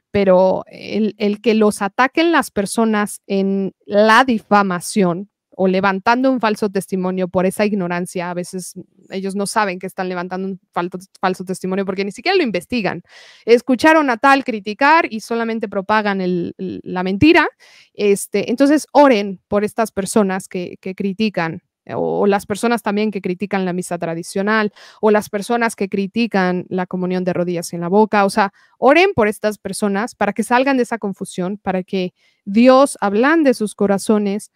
pero el, el que los ataquen las personas en la difamación, o levantando un falso testimonio por esa ignorancia. A veces ellos no saben que están levantando un falso, falso testimonio porque ni siquiera lo investigan. Escucharon a tal criticar y solamente propagan la mentira. Este, entonces, oren por estas personas que, critican eh, o, las personas también que critican la misa tradicional, o las personas que critican la comunión de rodillas en la boca. O sea, oren por estas personas para que salgan de esa confusión, para que Dios ablande sus corazones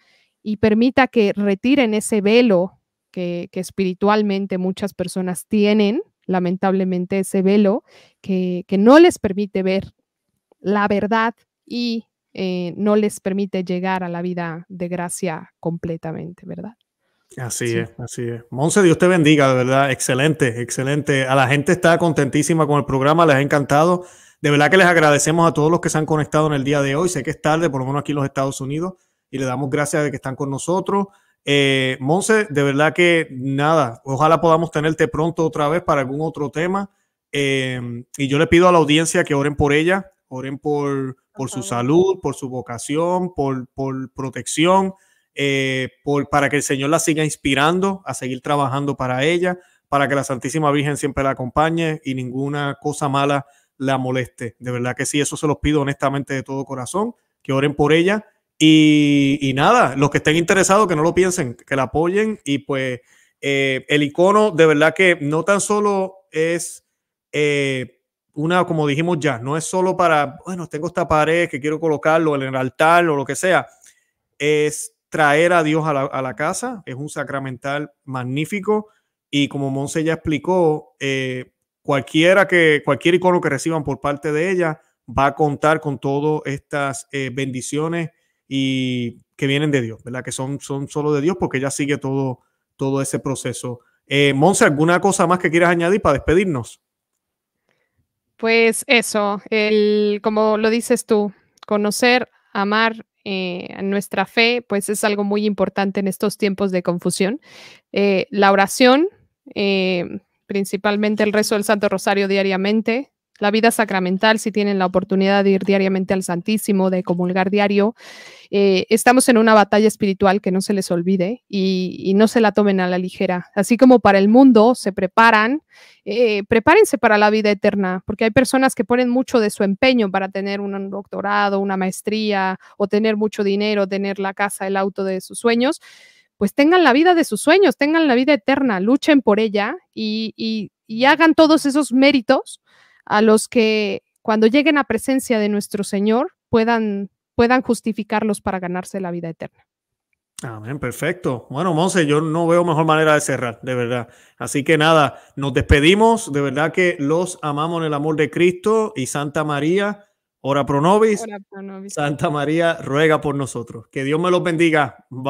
y permita que retiren ese velo que, que espiritualmente muchas personas tienen, lamentablemente ese velo que, que no les permite ver la verdad y eh, no les permite llegar a la vida de gracia completamente, ¿verdad? Así es, así es. Monse, Dios te bendiga, de verdad. Excelente, excelente. A la gente está contentísima con el programa, les ha encantado. De verdad que les agradecemos a todos los que se han conectado en el día de hoy. Sé que es tarde, por lo menos aquí en los Estados Unidos, y le damos gracias de que están con nosotros. Eh, Monse, de verdad que nada, ojalá podamos tenerte pronto otra vez para algún otro tema. Eh, y yo le pido a la audiencia que oren por ella, oren por, su salud, por su vocación, por, por protección, eh, por, para que el Señor la siga inspirando a seguir trabajando para ella, para que la Santísima Virgen siempre la acompañe y ninguna cosa mala la moleste. De verdad que sí, eso se los pido honestamente de todo corazón, que oren por ella y, nada, los que estén interesados, que no lo piensen, que la apoyen. Y pues eh, el icono, de verdad que no tan solo es eh, una, como dijimos ya, no es solo para, bueno, tengo esta pared que quiero colocarlo en el altar o lo que sea. Es traer a Dios a la, casa, es un sacramental magnífico. Y como Monse ya explicó, eh, cualquiera que, cualquier icono que reciban por parte de ella va a contar con todas estas bendiciones y que vienen de Dios, ¿verdad? Que son, son solo de Dios porque ya sigue todo, todo ese proceso. Eh, Monse, ¿alguna cosa más que quieras añadir para despedirnos? Pues eso, el, como lo dices tú, conocer, amar eh, nuestra fe, pues es algo muy importante en estos tiempos de confusión. Eh, la oración, principalmente el rezo del Santo Rosario diariamente, la vida sacramental, si tienen la oportunidad de ir diariamente al Santísimo, de comulgar diario, eh, estamos en una batalla espiritual que no se les olvide y, no se la tomen a la ligera. Así como para el mundo se preparan, eh, prepárense para la vida eterna, porque hay personas que ponen mucho de su empeño para tener un doctorado, una maestría o tener mucho dinero, tener la casa, el auto de sus sueños. Pues tengan la vida de sus sueños, tengan la vida eterna, luchen por ella y hagan todos esos méritos a los que cuando lleguen a presencia de nuestro Señor puedan, puedan justificarlos para ganarse la vida eterna. Amén, perfecto. Bueno, Monse, yo no veo mejor manera de cerrar, de verdad. Así que nada, nos despedimos. De verdad que los amamos en el amor de Cristo y Santa María, ora pro nobis. Santa María ruega por nosotros. Que Dios me los bendiga.